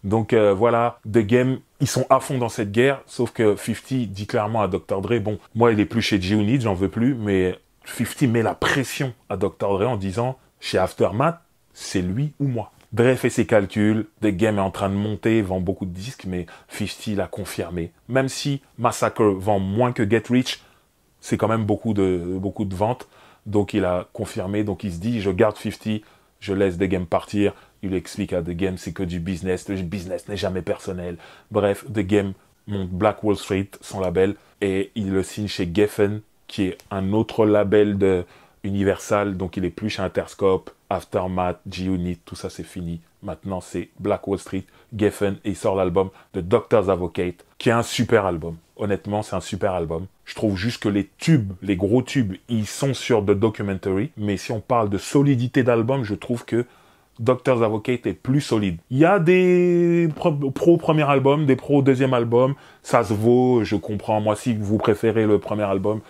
Donc euh, voilà, The Game, ils sont à fond dans cette guerre, sauf que 50 dit clairement à Dr. Dre, bon, moi il est plus chez G-Unit, j'en veux plus, mais 50 met la pression à Dr. Dre en disant, chez Aftermath, c'est lui ou moi. Dre fait ses calculs, The Game est en train de monter, vend beaucoup de disques, mais 50 l'a confirmé. Même si Massacre vend moins que Get Rich, c'est quand même beaucoup de, beaucoup de ventes. Donc il a confirmé, donc il se dit, je garde 50, je laisse The Game partir. Il explique à The Game, c'est que du business, le business n'est jamais personnel. Bref, The Game monte Black Wall Street, son label, et il le signe chez Geffen, qui est un autre label de, Universal, donc il est plus chez Interscope, Aftermath, G-Unit, tout ça c'est fini. Maintenant c'est Black Wall Street, Geffen, et il sort l'album de Doctor's Advocate, qui est un super album. Honnêtement, c'est un super album. Je trouve juste que les tubes, les gros tubes, ils sont sur The Documentary, mais si on parle de solidité d'album, je trouve que Doctor's Advocate est plus solide. Il y a des pro premier album, des pro deuxième album, ça se vaut, je comprends. Moi, si vous préférez le premier album,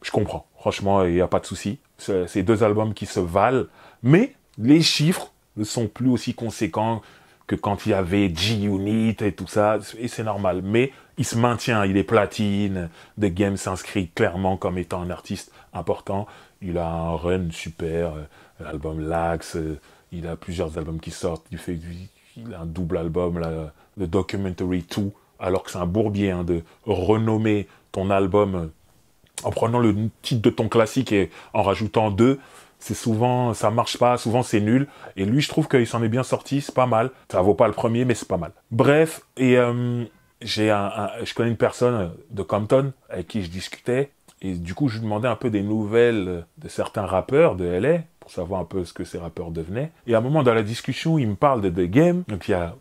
je comprends. Franchement, il n'y a pas de souci. Ces deux albums qui se valent. Mais les chiffres ne sont plus aussi conséquents que quand il y avait G-Unit et tout ça. Et c'est normal. Mais il se maintient. Il est platine. The Game s'inscrit clairement comme étant un artiste important. Il a un run super. L'album Lax. Euh, il a plusieurs albums qui sortent. Il fait il a un double album, Le Documentary 2, alors que c'est un bourbier hein, de renommer ton album euh, en prenant le titre de ton classique et en rajoutant deux, c'est souvent, ça marche pas, souvent c'est nul. Et lui, je trouve qu'il s'en est bien sorti, c'est pas mal. Ça vaut pas le premier, mais c'est pas mal. Bref, et euh, j'ai je connais une personne de Compton avec qui je discutais. Et du coup, je lui demandais un peu des nouvelles de certains rappeurs de LA pour savoir un peu ce que ces rappeurs devenaient. Et à un moment dans la discussion, il me parle de The Game, donc il y a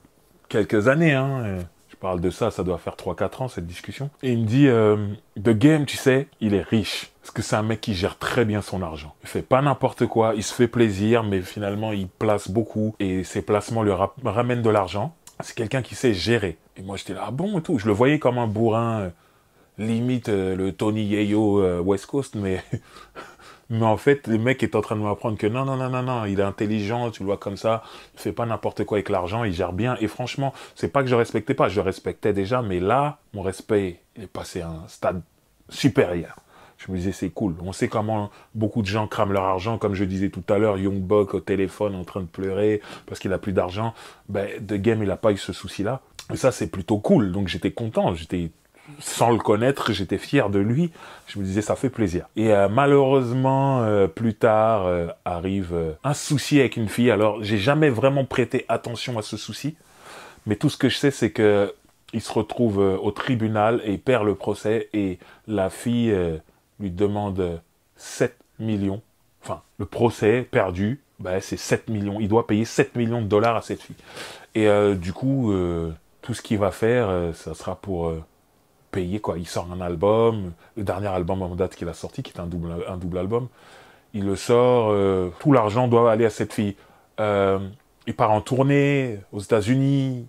quelques années, hein, euh, parle de ça, ça doit faire 3-4 ans cette discussion. Et il me dit, euh, The Game, tu sais, il est riche. Parce que c'est un mec qui gère très bien son argent. Il fait pas n'importe quoi, il se fait plaisir, mais finalement il place beaucoup et ses placements lui ramènent de l'argent. C'est quelqu'un qui sait gérer. Et moi j'étais là, ah bon et tout. Je le voyais comme un bourrin, euh, limite euh, le Tony Yeo West Coast, mais mais en fait, le mec est en train de m'apprendre que non, non, non, non, non, il est intelligent, tu le vois comme ça, il fait pas n'importe quoi avec l'argent, il gère bien. Et franchement, c'est pas que je respectais pas, je respectais déjà, mais là, mon respect est passé à un stade supérieur. Je me disais, c'est cool. On sait comment beaucoup de gens crament leur argent. Comme je disais tout à l'heure, Young Buck au téléphone en train de pleurer parce qu'il a plus d'argent. Ben, The Game, il n'a pas eu ce souci-là. Et ça, c'est plutôt cool. Donc, j'étais content. J'étais sans le connaître, j'étais fier de lui. Je me disais, ça fait plaisir. Et euh, malheureusement, euh, plus tard euh, arrive un souci avec une fille. Alors, j'ai jamais vraiment prêté attention à ce souci, mais tout ce que je sais, c'est que il se retrouve au tribunal et perd le procès. Et la fille lui demande 7 millions. Enfin, le procès perdu, ben, c'est 7 millions. Il doit payer 7 millions de dollars à cette fille. Et du coup, tout ce qu'il va faire, ça sera pour payé, quoi. Il sort un album, le dernier album en date qu'il a sorti, qui est un double, un double album. Il le sort, euh, tout l'argent doit aller à cette fille. Euh, il part en tournée aux États-Unis,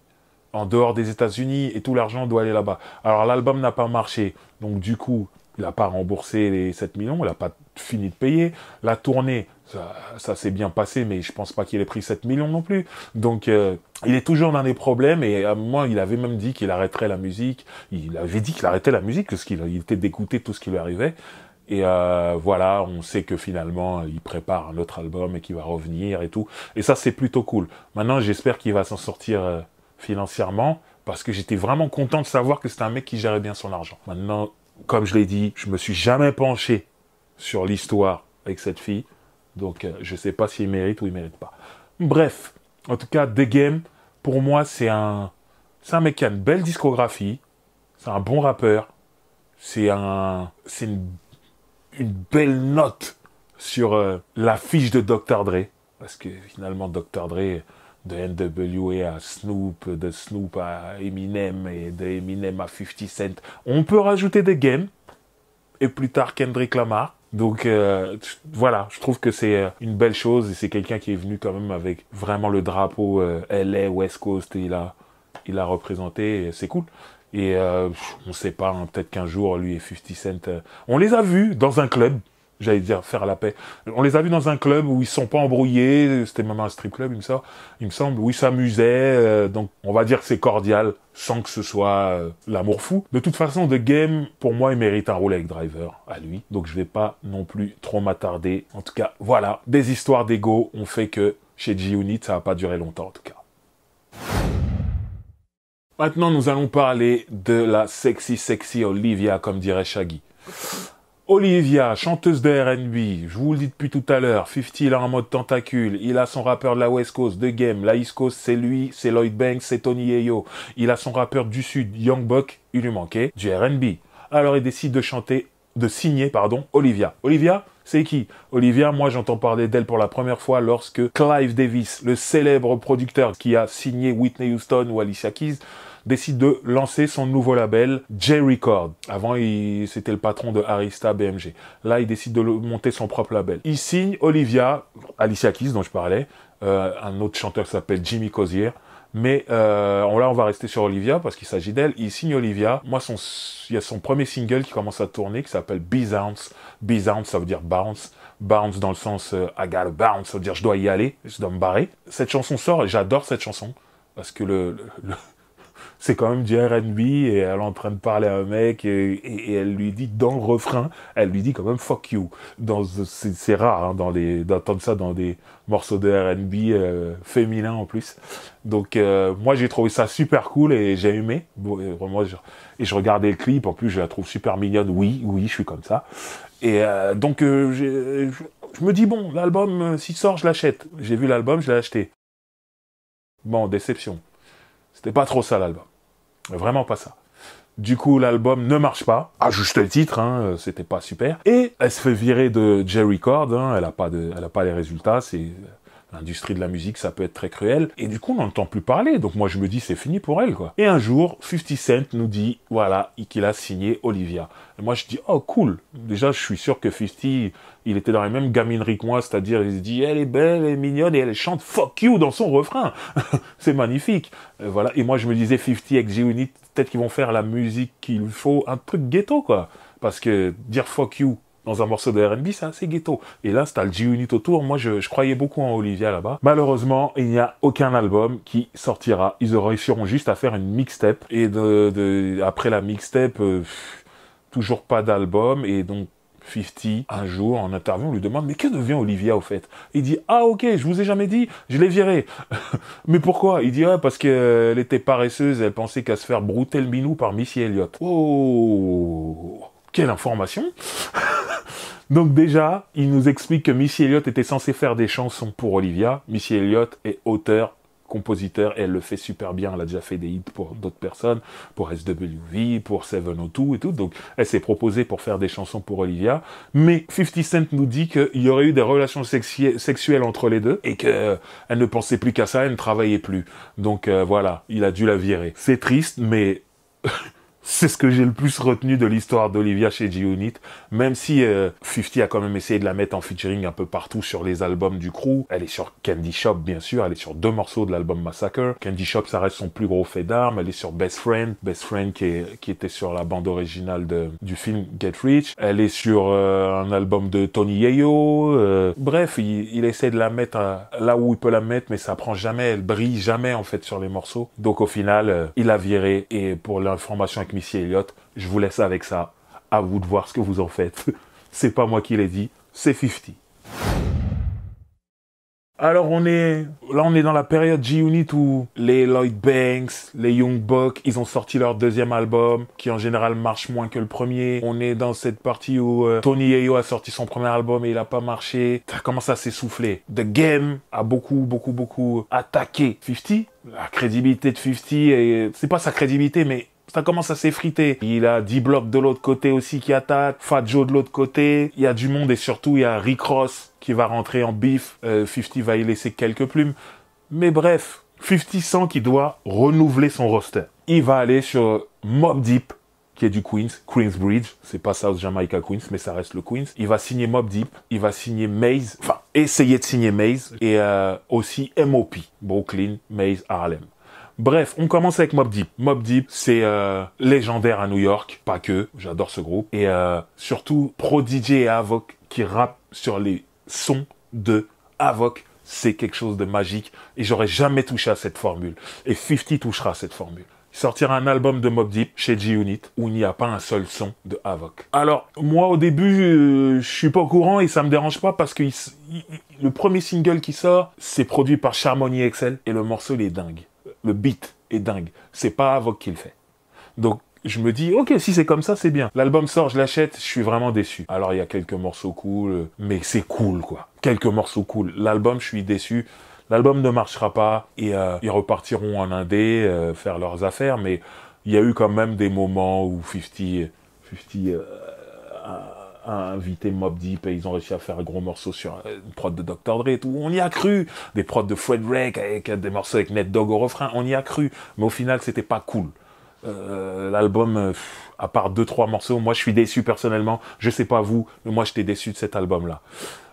en dehors des États-Unis, et tout l'argent doit aller là-bas. Alors l'album n'a pas marché, donc du coup, il n'a pas remboursé les 7 millions, il n'a pas fini de payer. La tournée, ça, s'est bien passé, mais je pense pas qu'il ait pris 7 millions non plus. Donc, euh, il est toujours dans des problèmes et à euh, moi il avait même dit qu'il arrêterait la musique. Il avait dit qu'il arrêtait la musique parce qu'il était dégoûté de tout ce qui lui arrivait. Et euh, voilà, on sait que finalement il prépare un autre album et qu'il va revenir et tout. Et ça c'est plutôt cool. Maintenant j'espère qu'il va s'en sortir euh, financièrement parce que j'étais vraiment content de savoir que c'était un mec qui gérait bien son argent. Maintenant, comme je l'ai dit, je me suis jamais penché sur l'histoire avec cette fille. Donc je je sais pas s'il mérite ou il mérite pas. Bref, en tout cas, The Game, pour moi, c'est un, mec qui a une belle discographie. C'est un bon rappeur. C'est un, une, belle note sur euh, l'affiche de Dr. Dre. Parce que finalement, Dr. Dre, de NWA à Snoop, de Snoop à Eminem et de Eminem à 50 Cent, on peut rajouter des games. Et plus tard, Kendrick Lamar. Donc euh, voilà, je trouve que c'est euh, une belle chose et c'est quelqu'un qui est venu quand même avec vraiment le drapeau euh, LA West Coast et il a il a représenté, c'est cool. Et on sait pas, hein, peut-être qu'un jour lui et 50 Cent, on les a vus dans un club j'allais dire faire la paix. On les a vus dans un club où ils sont pas embrouillés, c'était même un strip club, il me semble, il me semble où ils s'amusaient, euh, donc on va dire que c'est cordial, sans que ce soit euh, l'amour fou. De toute façon, The Game, pour moi, il mérite un rôle avec Driver, à lui, donc je vais pas non plus trop m'attarder. En tout cas, voilà, des histoires d'ego ont fait que chez G-Unit, ça va pas duré longtemps, en tout cas. Maintenant, nous allons parler de la sexy, sexy Olivia, comme dirait Shaggy. Olivia, chanteuse de R&B, je vous le dis depuis tout à l'heure, 50 il a un mode tentacule, il a son rappeur de la West Coast, The Game, la East Coast c'est lui, c'est Lloyd Banks, c'est Tony Ayo, il a son rappeur du Sud, Young Buck, il lui manquait du R&B. Alors il décide de chanter, de signer, pardon, Olivia. Olivia, c'est qui Olivia, moi j'entends parler d'elle pour la première fois lorsque Clive Davis, le célèbre producteur qui a signé Whitney Houston ou Alicia Keys, décide de lancer son nouveau label, J-Record. Avant, il, c'était le patron de Arista BMG. Là, il décide de monter son propre label. Il signe Olivia, Alicia Keys, dont je parlais, euh, un autre chanteur qui s'appelle Jimmy Cozier. Mais euh, on, là, on va rester sur Olivia parce qu'il s'agit d'elle. Il signe Olivia. Moi, son, il y a son premier single qui commence à tourner qui s'appelle Bounce, Bounce ça veut dire bounce. Bounce dans le sens euh, I gotta bounce, ça veut dire je dois y aller, je dois me barrer. Cette chanson sort et j'adore cette chanson parce que le c'est quand même du RB et elle est en train de parler à un mec et, elle lui dit dans le refrain, elle lui dit quand même fuck you. Dans c'est rare hein, dans les d'entendre ça dans des morceaux de R&B féminin euh, féminins en plus. Donc euh, moi j'ai trouvé ça super cool et j'ai aimé. et, moi, je, et je regardais le clip en plus je la trouve super mignonne. Oui oui je suis comme ça. Et euh, donc je, je me dis bon l'album s'il sort je l'achète. J'ai vu l'album je l'ai acheté. Bon déception. C'était pas trop ça l'album. Vraiment pas ça. Du coup, l'album ne marche pas, à juste titre, hein, euh, c'était pas super. Et elle se fait virer de Jerry record hein, elle a pas de, elle pas les résultats, c'est l'industrie de la musique, ça peut être très cruel. Et du coup, on n'entend plus parler. Donc moi, je me dis, c'est fini pour elle, quoi. Et un jour, 50 Cent nous dit, voilà, qu'il a signé Olivia. moi, je dis, oh cool. Déjà, je suis sûr que 50, il était dans la même gaminerie que moi, c'est-à-dire il se dit elle est belle, elle est mignonne et elle chante fuck you dans son refrain. *laughs* c'est magnifique. Euh, voilà. Et moi je me disais 50 g Unit, peut-être qu'ils vont faire la musique qu'il faut, un truc ghetto quoi. Parce que dire fuck you dans un morceau de R&B, c'est assez ghetto. Et là, c'est le G-Unit autour. Moi, je, croyais beaucoup en Olivia là-bas. Malheureusement, il n'y a aucun album qui sortira. Ils réussiront juste à faire une mixtape. Et après la mixtape, euh, toujours pas d'album. Et donc, 50, un jour, en interview, on lui demande, mais que devient Olivia, au fait Il dit, ah, ok, je vous ai jamais dit, je l'ai virée. *laughs* mais pourquoi Il dit, ah, parce qu'elle était paresseuse, elle pensait qu'à se faire brouter le minou par Missy Elliott. Oh Quelle information *laughs* Donc déjà, il nous explique que Missy Elliott était censée faire des chansons pour Olivia. Missy Elliott est auteur compositeur elle le fait super bien. Elle a déjà fait des hits pour d'autres personnes, pour SWV, pour 702 et tout. Donc elle s'est proposée pour faire des chansons pour Olivia. Mais 50 Cent nous dit qu'il y aurait eu des relations sexuelles entre les deux et que euh, elle ne pensait plus qu'à ça, elle ne travaillait plus. Donc euh, voilà, il a dû la virer. C'est triste, mais... *laughs* C'est ce que j'ai le plus retenu de l'histoire d'Olivia chez G-Unit, même si 50 euh, a quand même essayé de la mettre en featuring un peu partout sur les albums du crew. Elle est sur Candy Shop, bien sûr, elle est sur deux morceaux de l'album Massacre. Candy Shop, ça reste son plus gros fait d'armes. Elle est sur Best Friend, Best Friend qui, qui était sur la bande originale de, du film Get Rich. Elle est sur euh, un album de Tony Yayo. Euh, bref, il, essaie de la mettre là où il peut la mettre, mais ça prend jamais, elle brille jamais en fait sur les morceaux. Donc au final, il a viré et pour l'information avec Monsieur Elliott. Je vous laisse avec ça. À vous de voir ce que vous en faites. *laughs* C'est pas moi qui l'ai dit, c'est 50. Alors on est là on est dans la période G-Unit où les Lloyd Banks, les Young Buck, ils ont sorti leur deuxième album qui en général marche moins que le premier. On est dans cette partie où euh, Tony Ayo a sorti son premier album et il a pas marché. Ça commence à s'essouffler. The Game a beaucoup beaucoup beaucoup attaqué 50. La crédibilité de 50 c'est pas sa crédibilité mais ça commence à s'effriter. Il a 10 blocs de l'autre côté aussi qui attaque, Fat Joe de l'autre côté, il y a du monde et surtout il y a Rick Ross qui va rentrer en bif, 50 euh, va y laisser quelques plumes. Mais bref, 50 sent qu'il doit renouveler son roster. Il va aller sur Mob Deep, qui est du Queens, Queensbridge, c'est pas South Jamaica Queens, mais ça reste le Queens. Il va signer Mob Deep, il va signer Maze, enfin essayer de signer Maze, et euh, aussi MOP, Brooklyn, Maze, Harlem. Bref, on commence avec Mob Deep. Mob Deep, c'est euh, légendaire à New York, pas que, j'adore ce groupe. Et euh, surtout, Pro DJ et Havoc qui rappent sur les sons de Havoc, c'est quelque chose de magique et j'aurais jamais touché à cette formule. Et 50 touchera cette formule. Il sortira un album de Mob Deep chez G-Unit où il n'y a pas un seul son de Havoc. Alors, moi au début, je suis pas au courant et ça me dérange pas parce que le premier single qui sort, c'est produit par Charmony Excel et le morceau il est dingue le beat est dingue. C'est pas Avoc qui le fait. Donc, je me dis, ok, si c'est comme ça, c'est bien. L'album sort, je l'achète, je suis vraiment déçu. Alors, il y a quelques morceaux cool, mais c'est cool, quoi. Quelques morceaux cool. L'album, je suis déçu. L'album ne marchera pas et euh, ils repartiront en Indé euh, faire leurs affaires, mais il y a eu quand même des moments où 50, 50 invité Mob Deep et ils ont réussi à faire un gros morceau sur une prod de Dr. Dre et tout. On y a cru. Des prods de Fred Rick avec des morceaux avec Ned Dog au refrain. On y a cru. Mais au final, c'était pas cool. Euh, l'album, euh, à part deux, trois morceaux, moi je suis déçu personnellement. Je sais pas vous, mais moi j'étais déçu de cet album-là.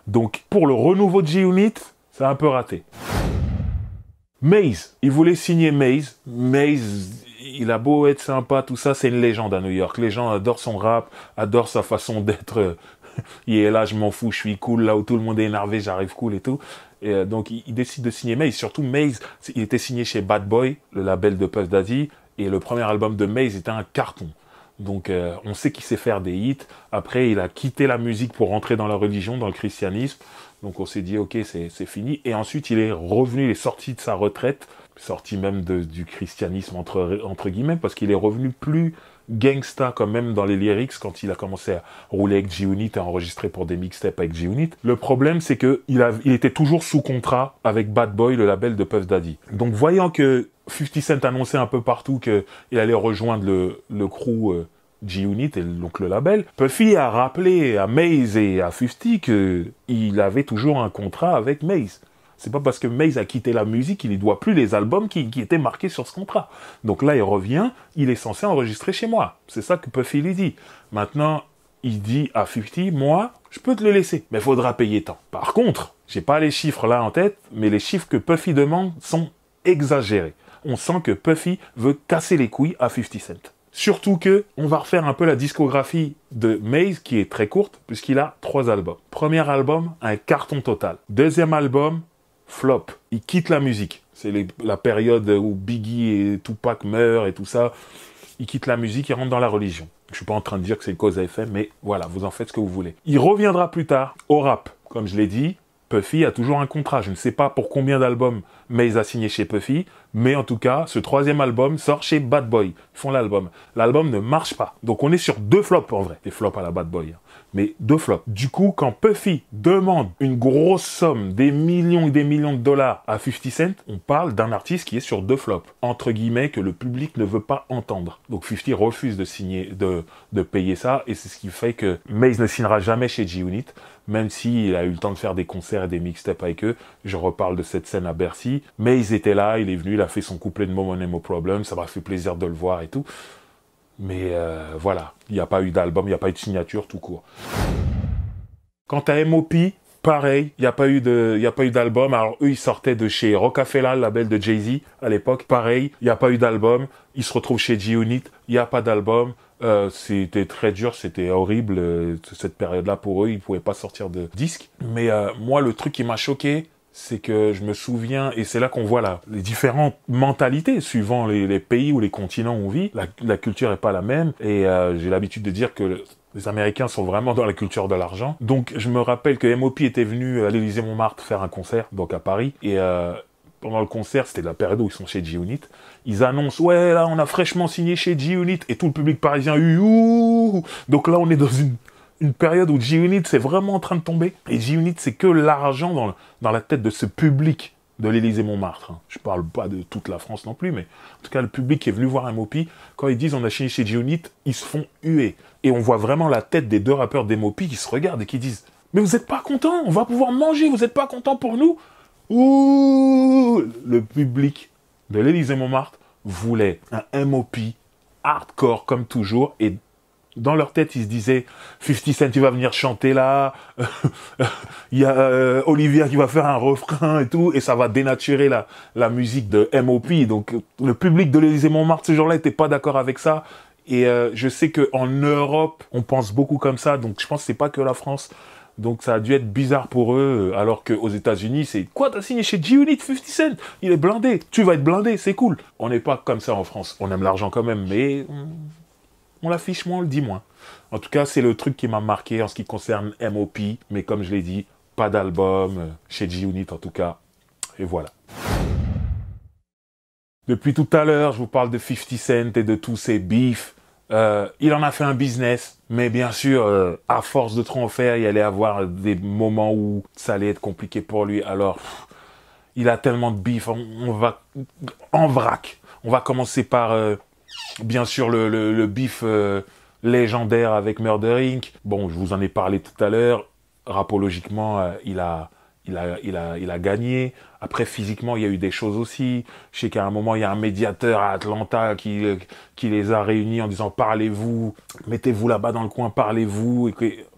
Donc pour le renouveau de G-Unit, c'est un peu raté. Maze, il voulait signer Maze. Maze, il a beau être sympa, tout ça, c'est une légende à New York. Les gens adorent son rap, adorent sa façon d'être. Euh, *laughs* il est là, je m'en fous, je suis cool, là où tout le monde est énervé, j'arrive cool et tout. Et euh, donc, il, décide de signer Maze. Surtout, Maze, il était signé chez Bad Boy, le label de Puff Daddy, et le premier album de Maze était un carton. Donc euh, on sait qu'il sait faire des hits. Après, il a quitté la musique pour rentrer dans la religion, dans le christianisme. Donc on s'est dit, ok, c'est fini. Et ensuite, il est revenu, il est sorti de sa retraite, sorti même du christianisme entre guillemets, parce qu'il est revenu plus gangsta quand même dans les lyrics quand il a commencé à rouler avec G-Unit, à enregistrer pour des mixtapes avec G-Unit. Le problème, c'est que il, était toujours sous contrat avec Bad Boy, le label de Puff Daddy. Donc, voyant que 50 Cent annonçait un peu partout qu'il allait rejoindre le, crew euh, G-Unit et donc le label, Puffy a rappelé à Maze et à 50 que il avait toujours un contrat avec Maze. C'est pas parce que Maze a quitté la musique qu'il ne doit plus les albums qui, étaient marqués sur ce contrat. Donc là, il revient, il est censé enregistrer chez moi. C'est ça que Puffy lui dit. Maintenant, il dit à 50, moi, je peux te le laisser, mais il faudra payer tant. Par contre, j'ai pas les chiffres là en tête, mais les chiffres que Puffy demande sont exagérés. On sent que Puffy veut casser les couilles à 50 Cent. Surtout que, on va refaire un peu la discographie de Maze, qui est très courte, puisqu'il a trois albums. Premier album, un carton total. Deuxième album, flop. Il quitte la musique. C'est la période où Biggie et Tupac meurent et tout ça. Il quitte la musique, et rentre dans la religion. Je suis pas en train de dire que c'est le cause à effet, mais voilà, vous en faites ce que vous voulez. Il reviendra plus tard au rap. Comme je l'ai dit, Puffy a toujours un contrat. Je ne sais pas pour combien d'albums mais il a signé chez Puffy, mais en tout cas, ce troisième album sort chez Bad Boy. Ils font l'album. L'album ne marche pas. Donc on est sur deux flops en vrai. Des flops à la Bad Boy. Hein mais deux flops. Du coup, quand Puffy demande une grosse somme, des millions et des millions de dollars à 50 Cent, on parle d'un artiste qui est sur deux flops, entre guillemets, que le public ne veut pas entendre. Donc 50 refuse de signer, de, de payer ça, et c'est ce qui fait que Maze ne signera jamais chez G-Unit, même s'il a eu le temps de faire des concerts et des mixtapes avec eux. Je reparle de cette scène à Bercy. Maze était là, il est venu, il a fait son couplet de Moment Mom Problem, ça m'a fait plaisir de le voir et tout. Mais euh, voilà, il n'y a pas eu d'album, il n'y a pas eu de signature, tout court. Quant à MOP, pareil, il n'y a pas eu d'album. Alors eux, ils sortaient de chez Rocafella, le label de Jay-Z à l'époque. Pareil, il n'y a pas eu d'album. Ils se retrouvent chez G-Unit, il n'y a pas d'album. Euh, c'était très dur, c'était horrible euh, cette période-là pour eux. Ils ne pouvaient pas sortir de disque. Mais moi, le truc qui m'a choqué, c'est que je me souviens, et c'est là qu'on voit là, les différentes mentalités suivant les, pays ou les continents où on vit. La, culture n'est pas la même, et euh, j'ai l'habitude de dire que les Américains sont vraiment dans la culture de l'argent. Donc je me rappelle que MOP était venu à l'Élysée Montmartre faire un concert, donc à Paris, et euh, pendant le concert, c'était la période où ils sont chez g ils annoncent, ouais, là, on a fraîchement signé chez g et tout le public parisien, Youhou! donc là, on est dans une une période où G-Unit, c'est vraiment en train de tomber. Et G-Unit, c'est que l'argent dans, dans la tête de ce public de l'Élysée-Montmartre. Hein. Je parle pas de toute la France non plus, mais en tout cas, le public qui est venu voir MOP, quand ils disent on a fini chez G-Unit, ils se font huer. Et on voit vraiment la tête des deux rappeurs d'MOP qui se regardent et qui disent Mais vous n'êtes pas contents, on va pouvoir manger, vous n'êtes pas contents pour nous Ouh Le public de l'Élysée-Montmartre voulait un MOP hardcore comme toujours et dans leur tête, ils se disaient 50 Cent, tu vas venir chanter là, *laughs* il y a euh, Olivier qui va faire un refrain et tout, et ça va dénaturer la, musique de M.O.P. Donc le public de l'Élysée Montmartre ce jour-là n'était pas d'accord avec ça. Et euh, je sais qu'en Europe, on pense beaucoup comme ça, donc je pense que c'est pas que la France. Donc ça a dû être bizarre pour eux, euh, alors qu'aux États-Unis, c'est quoi T'as signé chez G-Unit 50 Cent Il est blindé, tu vas être blindé, c'est cool. On n'est pas comme ça en France, on aime l'argent quand même, mais on l'affiche moins, on le dit moins. En tout cas, c'est le truc qui m'a marqué en ce qui concerne MOP, mais comme je l'ai dit, pas d'album, euh, chez g en tout cas. Et voilà. Depuis tout à l'heure, je vous parle de 50 Cent et de tous ses beefs. Euh, il en a fait un business, mais bien sûr, euh, à force de trop en faire, il allait avoir des moments où ça allait être compliqué pour lui. Alors, il a tellement de bifs, on, va en vrac. On va commencer par Bien sûr, le, le, bif euh, légendaire avec Murder Inc. Bon, je vous en ai parlé tout à l'heure. Rapologiquement, euh, il, a, il, a, il, il a gagné. Après, physiquement, il y a eu des choses aussi. Je sais qu'à un moment, il y a un médiateur à Atlanta qui, euh, qui les a réunis en disant parlez-vous, mettez-vous là-bas dans le coin, parlez-vous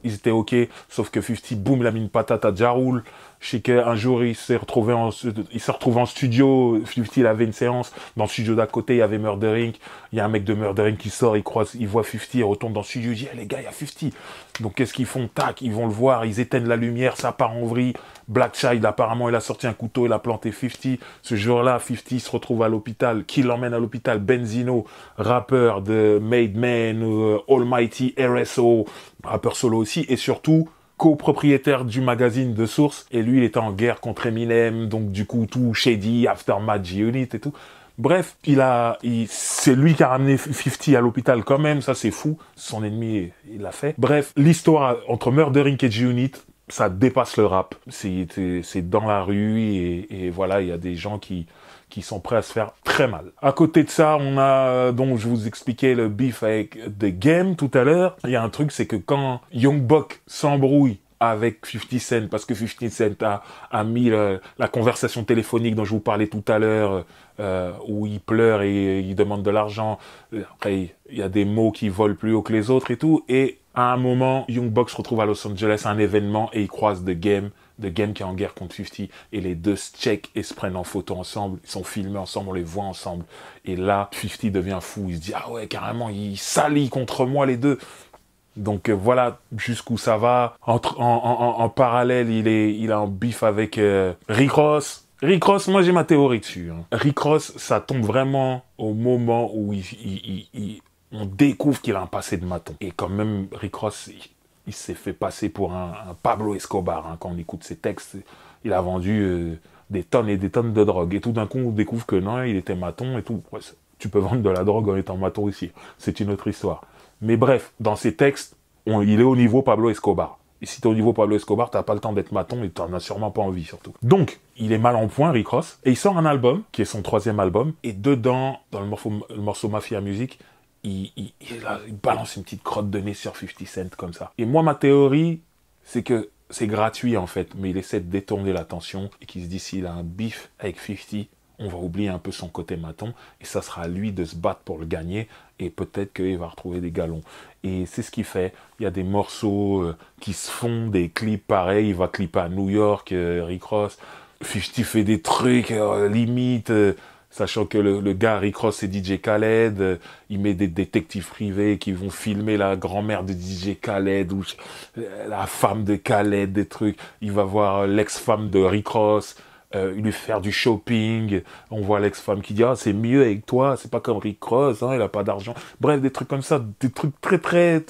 ils étaient OK, sauf que 50, boum, il a mis une patate à Jarul. sais qu'un jour, il s'est retrouvé en, il s'est en studio. 50, il avait une séance. Dans le studio d'à côté, il y avait Murder Inc., Il y a un mec de Murder Inc. qui sort, il croise, il voit 50, il retourne dans le studio, il dit, eh, les gars, il y a 50. Donc, qu'est-ce qu'ils font? Tac, ils vont le voir, ils éteignent la lumière, ça part en vrille. Black Child, apparemment, il a sorti un couteau, il a planté 50. Ce jour-là, 50 se retrouve à l'hôpital. Qui l'emmène à l'hôpital? Benzino, rappeur de Made Man, euh, Almighty, RSO, Rapper solo aussi, et surtout copropriétaire du magazine de Source, et lui il était en guerre contre Eminem, donc du coup tout shady, aftermath, G-Unit et tout. Bref, il a, c'est lui qui a ramené 50 à l'hôpital quand même, ça c'est fou, son ennemi il l'a fait. Bref, l'histoire entre Murdering et G-Unit, ça dépasse le rap. C'est dans la rue et voilà, il y a des gens qui, qui sont prêts à se faire très mal. À côté de ça, on a, euh, donc je vous expliquais le beef avec The Game tout à l'heure. Il y a un truc, c'est que quand Young Buck s'embrouille avec 50 Cent, parce que 50 Cent a, mis la conversation téléphonique dont je vous parlais tout à l'heure, euh, euh, où il pleure et il demande de l'argent. Après, il y a des mots qui volent plus haut que les autres et tout. Et à un moment, Young Buck se retrouve à Los Angeles un événement et il croise The Game de Game qui est en guerre contre 50 et les deux se checkent et se prennent en photo ensemble, ils sont filmés ensemble, on les voit ensemble. Et là, 50 devient fou, il se dit ah ouais carrément, il s'allient contre moi les deux. Donc euh, voilà jusqu'où ça va. Entre, en, parallèle, il est il a un bif avec euh, Rick Ross. Rick Ross, moi j'ai ma théorie dessus. Hein. Ross, ça tombe vraiment au moment où on découvre qu'il a un passé de maton. Et quand même, Rick Ross, il s'est fait passer pour un, Pablo Escobar. Hein, quand on écoute ses textes, il a vendu euh, des tonnes et des tonnes de drogue. Et tout d'un coup, on découvre que non, il était maton et tout. tu peux vendre de la drogue en étant maton ici. C'est une autre histoire. Mais bref, dans ses textes, il est au niveau Pablo Escobar. Et si t'es au niveau Pablo Escobar, t'as pas le temps d'être maton et t'en as sûrement pas envie surtout. Donc, il est mal en point, Rick et il sort un album, qui est son troisième album, et dedans, dans le morceau Mafia Music, il, balance une petite crotte de nez sur 50 Cent comme ça. Et moi, ma théorie, c'est que c'est gratuit en fait, mais il essaie de détourner l'attention et qu'il se dit s'il a un bif avec 50, on va oublier un peu son côté maton et ça sera à lui de se battre pour le gagner et peut-être qu'il va retrouver des galons. Et c'est ce qu'il fait. Il y a des morceaux euh, qui se font, des clips pareils. Il va clipper à New York, euh, Rick Ross. 50 fait des trucs, euh, limite. Sachant que le, gars Rick Ross, DJ Khaled, euh, il met des détectives privés qui vont filmer la grand-mère de DJ Khaled ou euh, la femme de Khaled, des trucs. Il va voir euh, l'ex-femme de Ricross, Ross. lui faire du shopping. On voit l'ex-femme qui dit ah c'est mieux avec toi, c'est pas comme Rick Cross, hein, il a pas d'argent. Bref, des trucs comme ça, des trucs très très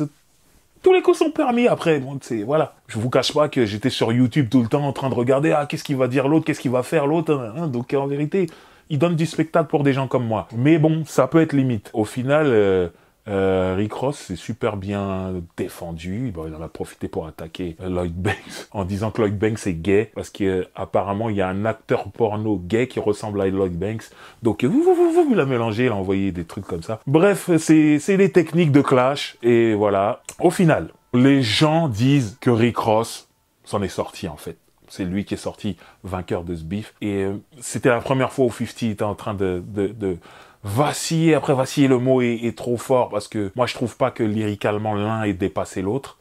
tous les coups sont permis après. Bon, ne voilà. Je vous cache pas que j'étais sur YouTube tout le temps en train de regarder ah qu'est-ce qu'il va dire l'autre, qu'est-ce qu'il va faire l'autre. Hein, hein. donc en vérité, il donne du spectacle pour des gens comme moi. Mais bon, ça peut être limite. Au final, euh, euh, Rick Ross s'est super bien défendu. il en a profité pour attaquer Lloyd Banks *laughs* en disant que Lloyd Banks est gay parce qu'apparemment euh, apparemment il y a un acteur porno gay qui ressemble à Lloyd Banks. Donc vous, vous, vous, vous l'a mélangé, il a envoyé des trucs comme ça. Bref, c'est les techniques de clash et voilà. Au final, les gens disent que Rick Ross s'en est sorti en fait. C'est lui qui est sorti vainqueur de ce bif. Et euh, c'était la première fois où 50 était en train de, vaciller. Après, vaciller, le mot est, trop fort parce que moi, je trouve pas que lyricalement l'un ait dépassé l'autre.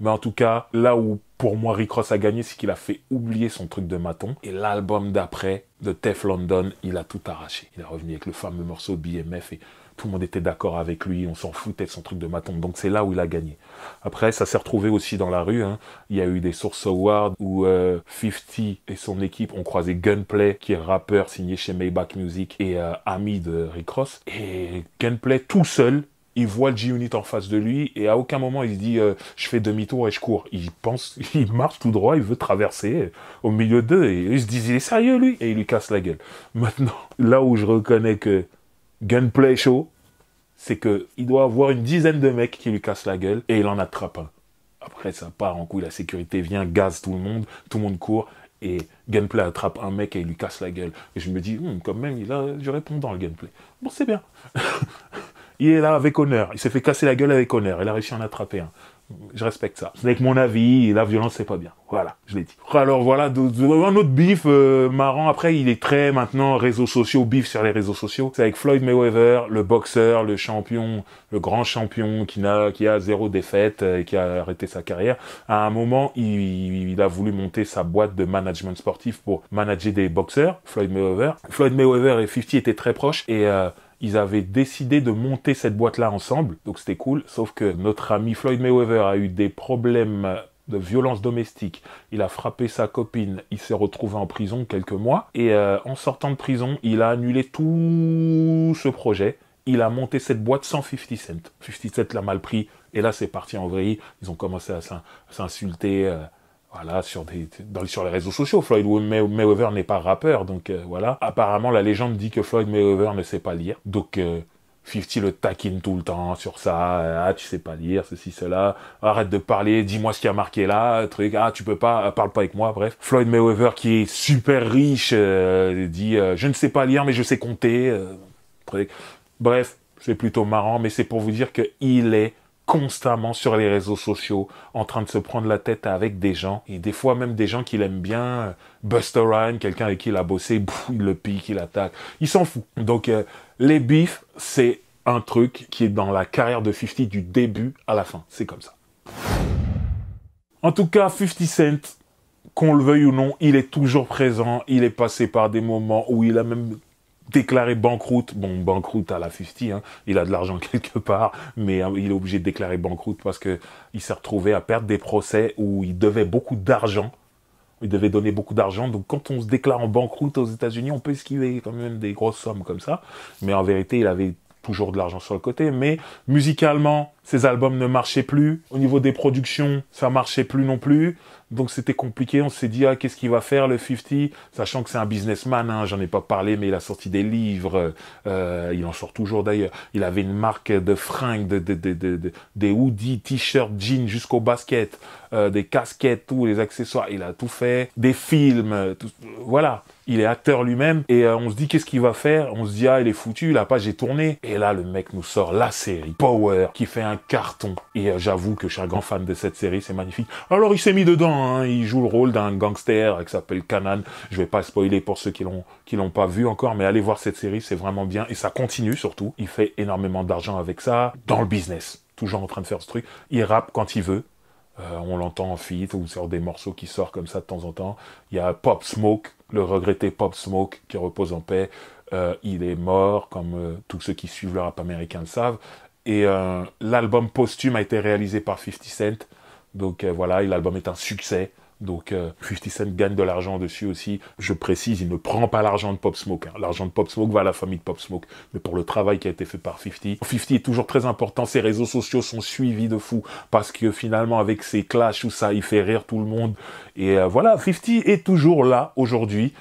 Mais en tout cas, là où pour moi Rick Ross a gagné, c'est qu'il a fait oublier son truc de maton. Et l'album d'après de Tef London, il a tout arraché. Il est revenu avec le fameux morceau BMF et tout le monde était d'accord avec lui. On s'en foutait de son truc de maton. Donc c'est là où il a gagné. Après, ça s'est retrouvé aussi dans la rue. Hein. Il y a eu des sources awards où 50 euh, et son équipe ont croisé Gunplay, qui est rappeur signé chez Maybach Music et euh, ami de Rick Ross. Et Gunplay, tout seul, il voit le G-Unit en face de lui et à aucun moment il se dit euh, je fais demi-tour et je cours. Il pense, *laughs* il marche tout droit, il veut traverser au milieu d'eux et il se dit il est sérieux lui et il lui casse la gueule. Maintenant, là où je reconnais que Gunplay chaud c'est qu'il doit avoir une dizaine de mecs qui lui cassent la gueule et il en attrape un. Après, ça part en couille, la sécurité vient, gaz tout le monde, tout le monde court et Gameplay attrape un mec et il lui casse la gueule. Et je me dis, hmm, quand même, il a du répondant le gameplay. Bon, c'est bien. *laughs* il est là avec honneur, il s'est fait casser la gueule avec honneur, il a réussi à en attraper un je respecte ça. C'est avec mon avis, la violence c'est pas bien. Voilà, je l'ai dit. Alors voilà, un autre bif euh, marrant. Après, il est très maintenant réseaux sociaux, bif sur les réseaux sociaux. C'est avec Floyd Mayweather, le boxeur, le champion, le grand champion qui n'a qui a zéro défaite euh, et qui a arrêté sa carrière. À un moment, il, a voulu monter sa boîte de management sportif pour manager des boxeurs. Floyd Mayweather. Floyd Mayweather et 50 étaient très proches et euh, ils avaient décidé de monter cette boîte-là ensemble, donc c'était cool, sauf que notre ami Floyd Mayweather a eu des problèmes de violence domestique. Il a frappé sa copine, il s'est retrouvé en prison quelques mois, et euh, en sortant de prison, il a annulé tout ce projet. Il a monté cette boîte sans 50 cents. 50 cents l'a mal pris, et là c'est parti en vrille. Ils ont commencé à s'insulter, euh, voilà, sur, des, sur les réseaux sociaux. Floyd Mayweather n'est pas rappeur, donc euh, voilà. Apparemment, la légende dit que Floyd Mayweather ne sait pas lire. Donc, euh, fifty 50 le taquine tout le temps sur ça. Euh, ah, tu sais pas lire, ceci, cela. Arrête de parler, dis-moi ce qui a marqué là, truc. Ah, tu peux pas, parle pas avec moi, bref. Floyd Mayweather, qui est super riche, dit Je ne sais pas lire, mais je sais compter. Bref, c'est plutôt marrant, mais c'est pour vous dire qu'il est constamment sur les réseaux sociaux en train de se prendre la tête avec des gens et des fois même des gens qu'il aime bien euh, Buster Ryan, quelqu'un avec qui il a bossé *laughs* il le pique il attaque il s'en fout donc euh, les bifs, c'est un truc qui est dans la carrière de 50 du début à la fin c'est comme ça en tout cas 50 Cent qu'on le veuille ou non, il est toujours présent, il est passé par des moments où il a même déclaré banqueroute. Bon, banqueroute à la fusti, hein, il a de l'argent *laughs* quelque part, mais hein, il est obligé de déclarer banqueroute parce qu'il il s'est retrouvé à perdre des procès où il devait beaucoup d'argent. Il devait donner beaucoup d'argent. Donc, quand on se déclare en banqueroute aux États-Unis, on peut esquiver quand même des grosses sommes comme ça. Mais en vérité, il avait toujours de l'argent sur le côté. Mais musicalement, ses albums ne marchaient plus. Au niveau des productions, ça marchait plus non plus. Donc c'était compliqué. On s'est dit, ah, qu'est-ce qu'il va faire le 50 Sachant que c'est un businessman, hein. j'en ai pas parlé, mais il a sorti des livres. Euh, il en sort toujours d'ailleurs. Il avait une marque de fringues, de, de, de, de des hoodies, t-shirts, jeans jusqu'au basket, euh, des casquettes, tous les accessoires. Il a tout fait. Des films, euh, euh, voilà. Il est acteur lui-même et euh, on se dit qu'est-ce qu'il va faire On se dit ah il est foutu, la page est tournée et là le mec nous sort la série Power qui fait un carton. Et euh, j'avoue que je suis un grand fan de cette série, c'est magnifique. Alors il s'est mis dedans, hein. il joue le rôle d'un gangster euh, qui s'appelle Kanan. Je vais pas spoiler pour ceux qui l'ont qui l'ont pas vu encore, mais allez voir cette série, c'est vraiment bien et ça continue surtout. Il fait énormément d'argent avec ça dans le business, toujours en train de faire ce truc. Il rappe quand il veut, euh, on l'entend en feat ou sur des morceaux qui sortent comme ça de temps en temps. Il y a Pop Smoke, le regretté Pop Smoke qui repose en paix. il est mort, comme tous ceux qui suivent le rap américain le savent. Et euh, l'album posthume a été réalisé par 50 Cent. Donc euh, voilà, l'album est un succès. Donc 50 euh, Cent gagne de l'argent dessus aussi. Je précise, il ne prend pas l'argent de Pop Smoke. Hein. L'argent de Pop Smoke va à la famille de Pop Smoke. Mais pour le travail qui a été fait par 50, 50 est toujours très important. Ses réseaux sociaux sont suivis de fou. Parce que finalement, avec ses clashs, ou ça, il fait rire tout le monde. Et voilà, 50 est toujours là aujourd'hui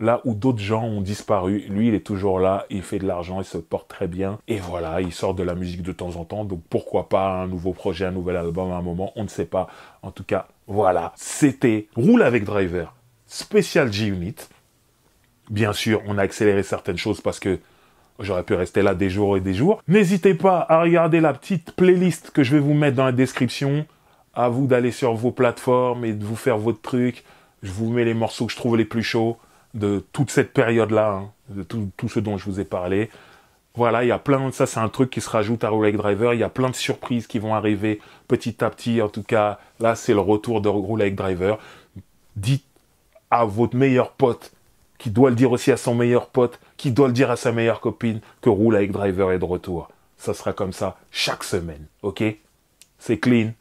là où d'autres gens ont disparu. Lui, il est toujours là, il fait de l'argent, il se porte très bien. Et voilà, il sort de la musique de temps en temps. Donc pourquoi pas un nouveau projet, un nouvel album à un moment, on ne sait pas. En tout cas, voilà, c'était Roule avec Driver, spécial G-Unit. Bien sûr, on a accéléré certaines choses parce que J'aurais pu rester là des jours et des jours. N'hésitez pas à regarder la petite playlist que je vais vous mettre dans la description. À vous d'aller sur vos plateformes et de vous faire votre truc. Je vous mets les morceaux que je trouve les plus chauds de toute cette période-là, hein, de tout, ce dont je vous ai parlé. Voilà, il y a plein de ça, c'est un truc qui se rajoute à avec Driver. Il y a plein de surprises qui vont arriver petit à petit. En tout cas, là, c'est le retour de avec Driver. Dites à votre meilleur pote, qui doit le dire aussi à son meilleur pote, qui doit le dire à sa meilleure copine, que avec Driver est de retour. Ça sera comme ça chaque semaine, ok C'est clean.